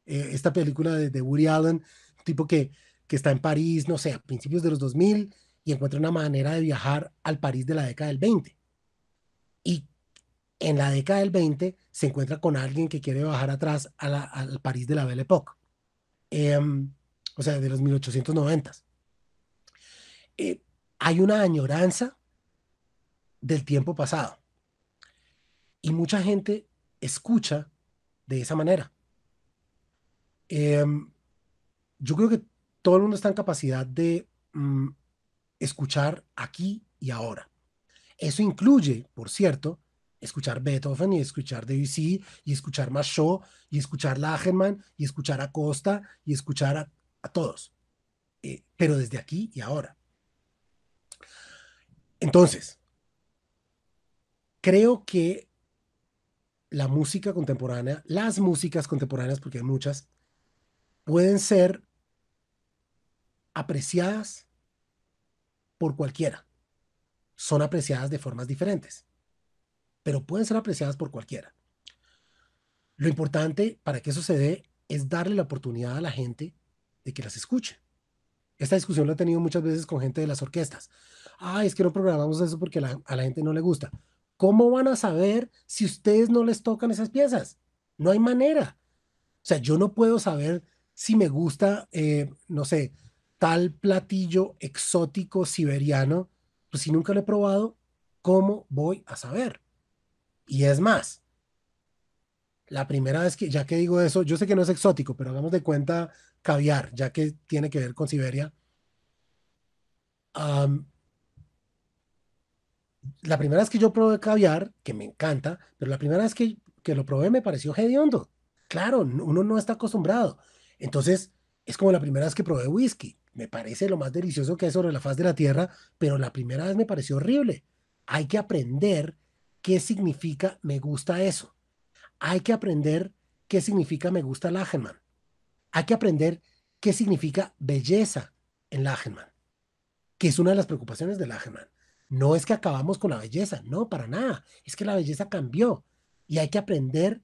eh, esta película de, Woody Allen, tipo que, que está en París, no sé, a principios de los 2000, y encuentra una manera de viajar al París de la década del 20. Y en la década del 20 se encuentra con alguien que quiere bajar atrás al París de la Belle Époque, em, o sea, de los 1890 eh, hay una añoranza del tiempo pasado. Y mucha gente escucha de esa manera. Em, yo creo que todo el mundo está en capacidad de mm, escuchar aquí y ahora. Eso incluye, por cierto, escuchar Beethoven y escuchar Debussy y escuchar Machot y escuchar Lacheman y escuchar Acosta y escuchar a, todos. Eh, pero desde aquí y ahora. Entonces, creo que la música contemporánea, las músicas contemporáneas, porque hay muchas, pueden ser apreciadas por cualquiera. Son apreciadas de formas diferentes, pero pueden ser apreciadas por cualquiera. Lo importante para que eso se dé es darle la oportunidad a la gente de que las escuche. Esta discusión la he tenido muchas veces con gente de las orquestas. Ah, es que no programamos eso porque a la gente no le gusta. ¿Cómo van a saber si ustedes no les tocan esas piezas? No hay manera. O sea, yo no puedo saber si me gusta, eh, no sé, tal platillo exótico siberiano, pues si nunca lo he probado, ¿cómo voy a saber? Y es más, la primera vez que, ya que digo eso, yo sé que no es exótico, pero hagamos de cuenta caviar, ya que tiene que ver con Siberia. la primera vez que yo probé caviar, que me encanta, pero la primera vez que, que lo probé me pareció hediondo. Claro, uno no está acostumbrado. Entonces, es como la primera vez que probé whisky me parece lo más delicioso que es sobre la faz de la Tierra, pero la primera vez me pareció horrible. Hay que aprender qué significa me gusta eso. Hay que aprender qué significa me gusta Lagerman. Hay que aprender qué significa belleza en Lagerman, que es una de las preocupaciones de Lagerman. No es que acabamos con la belleza, no, para nada. Es que la belleza cambió y hay que aprender.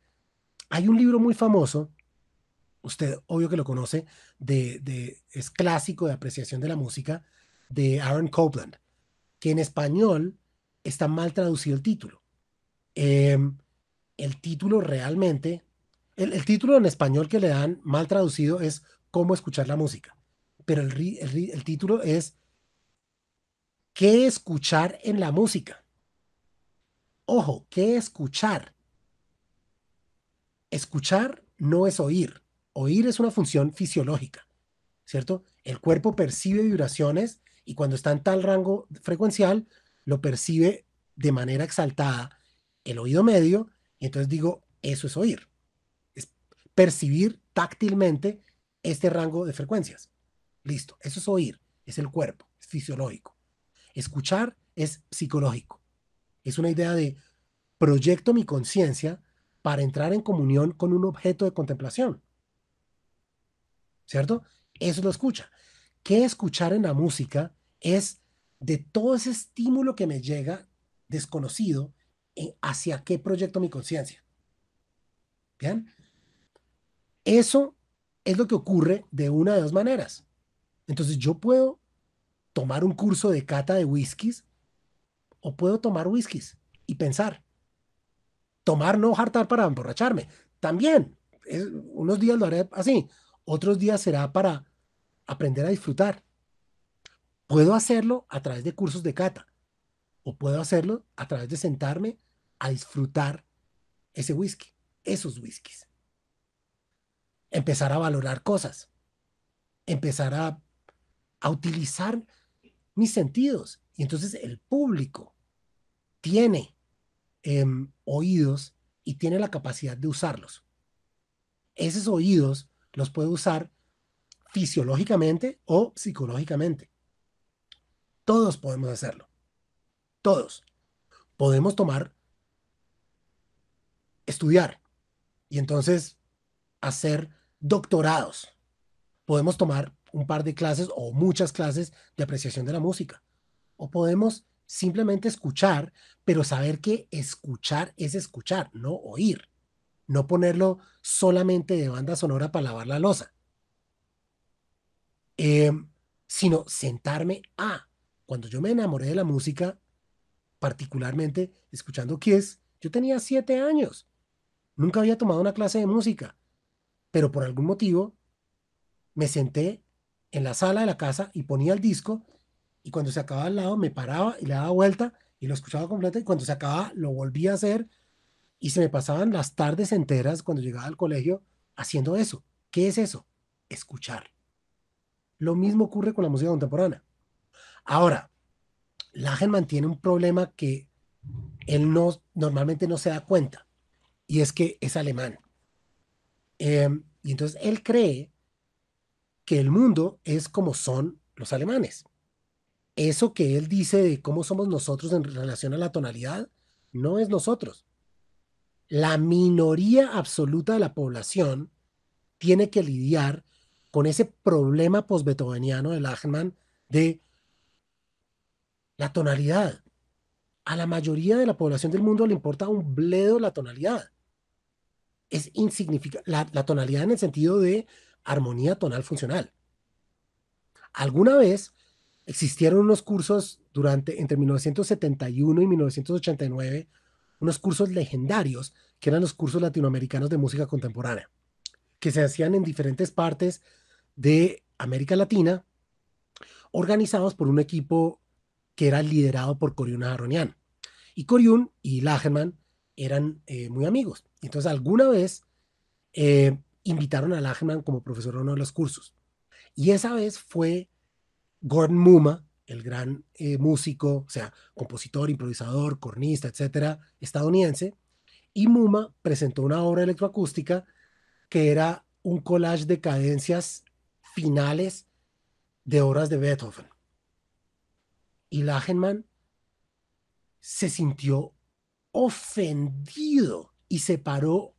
Hay un libro muy famoso usted obvio que lo conoce, de, es clásico de apreciación de la música de Aaron Copland, que en español está mal traducido el título. Em, el título realmente, el, título en español que le dan mal traducido es cómo escuchar la música, pero el título es qué escuchar en la música. Ojo, qué escuchar. Escuchar no es oír oír es una función fisiológica, ¿cierto? El cuerpo percibe vibraciones y cuando está en tal rango frecuencial, lo percibe de manera exaltada el oído medio, y entonces digo, eso es oír, es percibir táctilmente este rango de frecuencias. Listo, eso es oír, es el cuerpo, es fisiológico. Escuchar es psicológico, es una idea de proyecto mi conciencia para entrar en comunión con un objeto de contemplación. ¿cierto? Eso lo escucha. ¿Qué escuchar en la música es de todo ese estímulo que me llega desconocido hacia qué proyecto mi conciencia? ¿Bien? Eso es lo que ocurre de una de dos maneras. Entonces yo puedo tomar un curso de cata de whiskies o puedo tomar whiskies y pensar. Tomar no hartar para emborracharme. También, unos días lo haré así, otros días será para aprender a disfrutar. Puedo hacerlo a través de cursos de cata o puedo hacerlo a través de sentarme a disfrutar ese whisky, esos whiskies. Empezar a valorar cosas, empezar a, utilizar mis sentidos. Y entonces el público tiene em, oídos y tiene la capacidad de usarlos. Esos oídos los puede usar fisiológicamente o psicológicamente. Todos podemos hacerlo. Todos. Podemos tomar, estudiar y entonces hacer doctorados. Podemos tomar un par de clases o muchas clases de apreciación de la música. O podemos simplemente escuchar, pero saber que escuchar es escuchar, no oír no ponerlo solamente de banda sonora para lavar la losa, em, sino sentarme a, cuando yo me enamoré de la música, particularmente escuchando Kiss, yo tenía siete años, nunca había tomado una clase de música, pero por algún motivo me senté en la sala de la casa y ponía el disco y cuando se acababa al lado me paraba y le daba vuelta y lo escuchaba completo y cuando se acababa lo volvía a hacer y se me pasaban las tardes enteras cuando llegaba al colegio haciendo eso. ¿Qué es eso? Escuchar. Lo mismo ocurre con la música contemporánea. Ahora, gente mantiene un problema que él no, normalmente no se da cuenta, y es que es alemán. Em, y entonces él cree que el mundo es como son los alemanes. Eso que él dice de cómo somos nosotros en relación a la tonalidad, no es nosotros la minoría absoluta de la población tiene que lidiar con ese problema posbeethoveniano de Lachman de la tonalidad. A la mayoría de la población del mundo le importa un bledo la tonalidad. Es insignificante. La, la tonalidad en el sentido de armonía tonal funcional. Alguna vez existieron unos cursos durante entre 1971 y 1989 unos cursos legendarios que eran los cursos latinoamericanos de música contemporánea, que se hacían en diferentes partes de América Latina, organizados por un equipo que era liderado por Coriún Aronian Y Coriún y Lagerman eran eh, muy amigos. Entonces, alguna vez eh, invitaron a Lagerman como profesor a uno de los cursos. Y esa vez fue Gordon Muma, el gran eh, músico, o sea, compositor, improvisador, cornista, etcétera, estadounidense. Y Muma presentó una obra electroacústica que era un collage de cadencias finales de obras de Beethoven. Y Lachenmann se sintió ofendido y se paró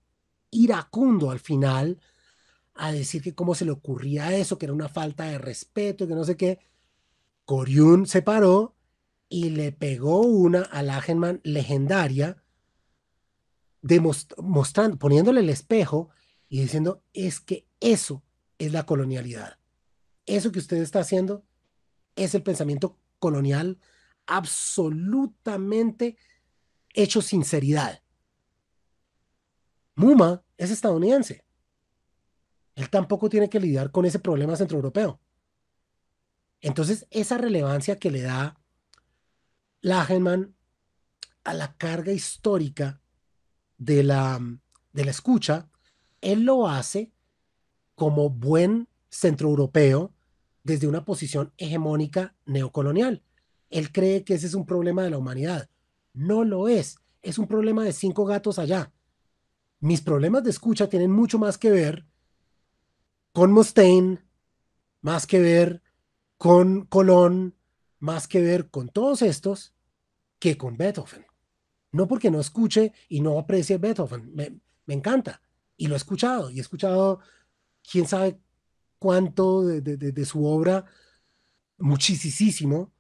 iracundo al final a decir que cómo se le ocurría eso, que era una falta de respeto, que no sé qué. Coriun se paró y le pegó una a Agenman legendaria, mostrando, poniéndole el espejo y diciendo, es que eso es la colonialidad. Eso que usted está haciendo es el pensamiento colonial absolutamente hecho sinceridad. Muma es estadounidense. Él tampoco tiene que lidiar con ese problema centroeuropeo. Entonces, esa relevancia que le da Lagerman a la carga histórica de la, mm, de la escucha, él lo hace como buen centroeuropeo desde una posición hegemónica neocolonial. Él cree que ese es un problema de la humanidad. No lo es. Es un problema de cinco gatos allá. Mis problemas de escucha tienen mucho más que ver con Mustaine, más que ver con Colón más que ver con todos estos que con Beethoven. No porque no escuche y no aprecie Beethoven, me, encanta y lo he escuchado y he escuchado quién sabe cuánto de, su obra, muchísimo,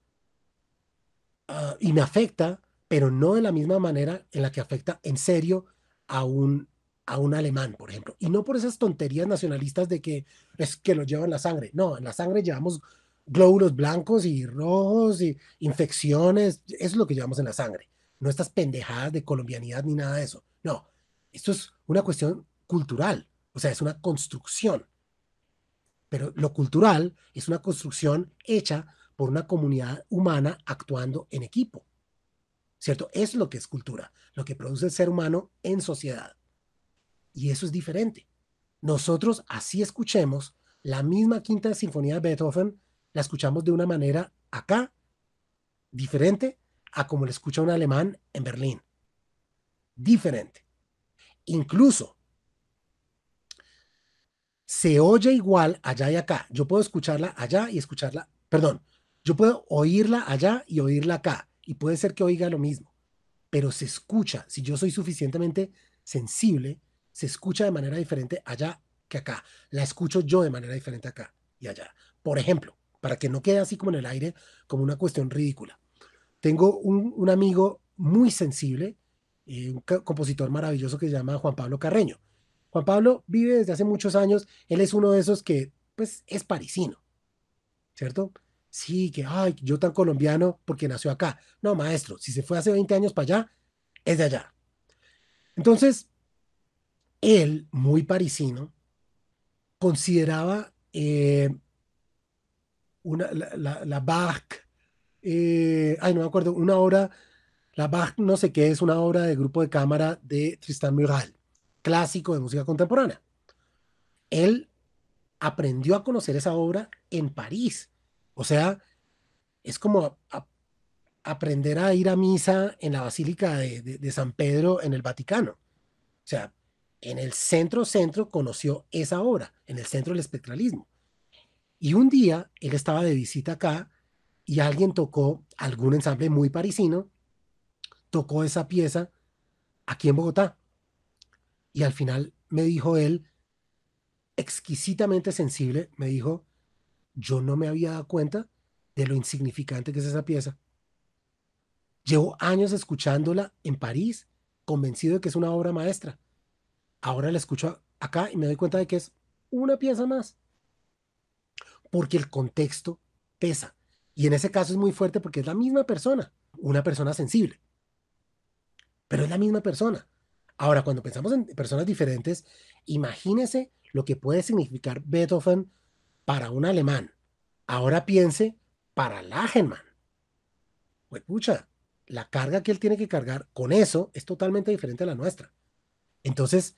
ah, y me afecta, pero no de la misma manera en la que afecta en serio a un, a un alemán, por ejemplo. Y no por esas tonterías nacionalistas de que es pues, que lo llevan la sangre. No, en la sangre llevamos glóbulos blancos y rojos y infecciones, eso es lo que llevamos en la sangre. No estas pendejadas de colombianidad ni nada de eso. No, esto es una cuestión cultural, o sea, es una construcción. Pero lo cultural es una construcción hecha por una comunidad humana actuando en equipo. ¿Cierto? Es lo que es cultura, lo que produce el ser humano en sociedad. Y eso es diferente. Nosotros así escuchemos la misma quinta sinfonía de Beethoven la escuchamos de una manera acá, diferente a como la escucha un alemán en Berlín. Diferente. Incluso se oye igual allá y acá. Yo puedo escucharla allá y escucharla, perdón, yo puedo oírla allá y oírla acá. Y puede ser que oiga lo mismo, pero se escucha, si yo soy suficientemente sensible, se escucha de manera diferente allá que acá. La escucho yo de manera diferente acá y allá. Por ejemplo, para que no quede así como en el aire, como una cuestión ridícula. Tengo un, amigo muy sensible, eh, un compositor maravilloso que se llama Juan Pablo Carreño. Juan Pablo vive desde hace muchos años, él es uno de esos que, pues, es parisino, ¿cierto? Sí, que, ay, yo tan colombiano porque nació acá. No, maestro, si se fue hace 20 años para allá, es de allá. Entonces, él, muy parisino, consideraba eh, una, la, Bach, eh, ay, no me acuerdo, una obra, la Bach no sé qué es, una obra de grupo de cámara de Tristán Mural, clásico de música contemporánea. Él aprendió a conocer esa obra en París. O sea, es como aprender a ir a misa en la Basílica de, de San Pedro en el Vaticano. O sea, en el centro centro conoció esa obra, en el centro del espectralismo. Y un día él estaba de visita acá y alguien tocó, algún ensamble muy parisino, tocó esa pieza aquí en Bogotá. Y al final me dijo él, exquisitamente sensible, me dijo, yo no me había dado cuenta de lo insignificante que es esa pieza. Llevo años escuchándola en París, convencido de que es una obra maestra. Ahora la escucho acá y me doy cuenta de que es una pieza más porque el contexto pesa. Y en ese caso es muy fuerte porque es la misma persona, una persona sensible. Pero es la misma persona. Ahora, cuando pensamos en personas diferentes, imagínese lo que puede significar Beethoven para un alemán. Ahora piense para Lachenmann. Pues pucha, la carga que él tiene que cargar con eso es totalmente diferente a la nuestra. Entonces,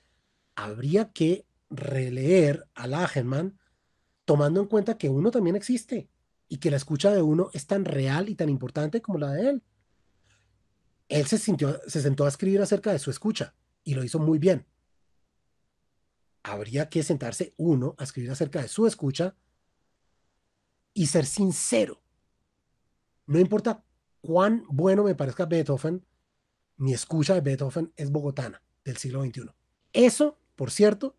habría que releer a Lagerman tomando en cuenta que uno también existe y que la escucha de uno es tan real y tan importante como la de él. Él se, sentó a escribir acerca de su escucha y lo hizo muy bien. Habría que sentarse uno a escribir acerca de su escucha y ser sincero. No importa cuán bueno me parezca Beethoven, mi escucha de Beethoven es bogotana del siglo XXI. Eso, por cierto,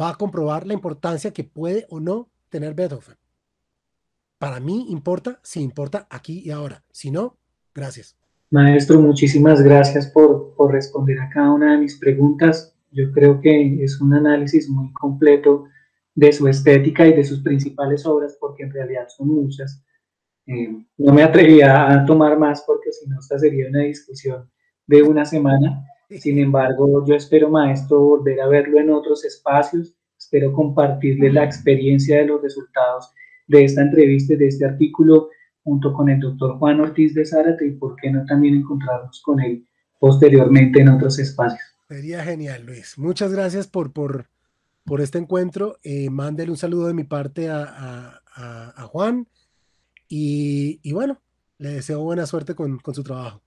va a comprobar la importancia que puede o no tener Beethoven. Para mí importa si importa aquí y ahora. Si no, gracias.
Maestro, muchísimas gracias por, responder a cada una de mis preguntas. Yo creo que es un análisis muy completo de su estética y de sus principales obras, porque en realidad son muchas. Eh, no me atrevía a tomar más porque si no, esta sería una discusión de una semana. Sin embargo, yo espero, maestro, volver a verlo en otros espacios. Espero compartirle la experiencia de los resultados de esta entrevista y de este artículo junto con el doctor Juan Ortiz de Zárate y por qué no también encontrarnos con él posteriormente en otros espacios.
Sería genial, Luis. Muchas gracias por, por, por este encuentro. Eh, mándele un saludo de mi parte a, Juan y, bueno, le deseo buena suerte con su trabajo.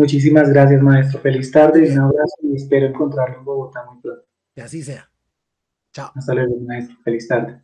Muchísimas gracias, maestro. Feliz tarde, un abrazo y espero encontrarlo en Bogotá muy pronto. Que así sea. Chao. Hasta luego, maestro. Feliz tarde.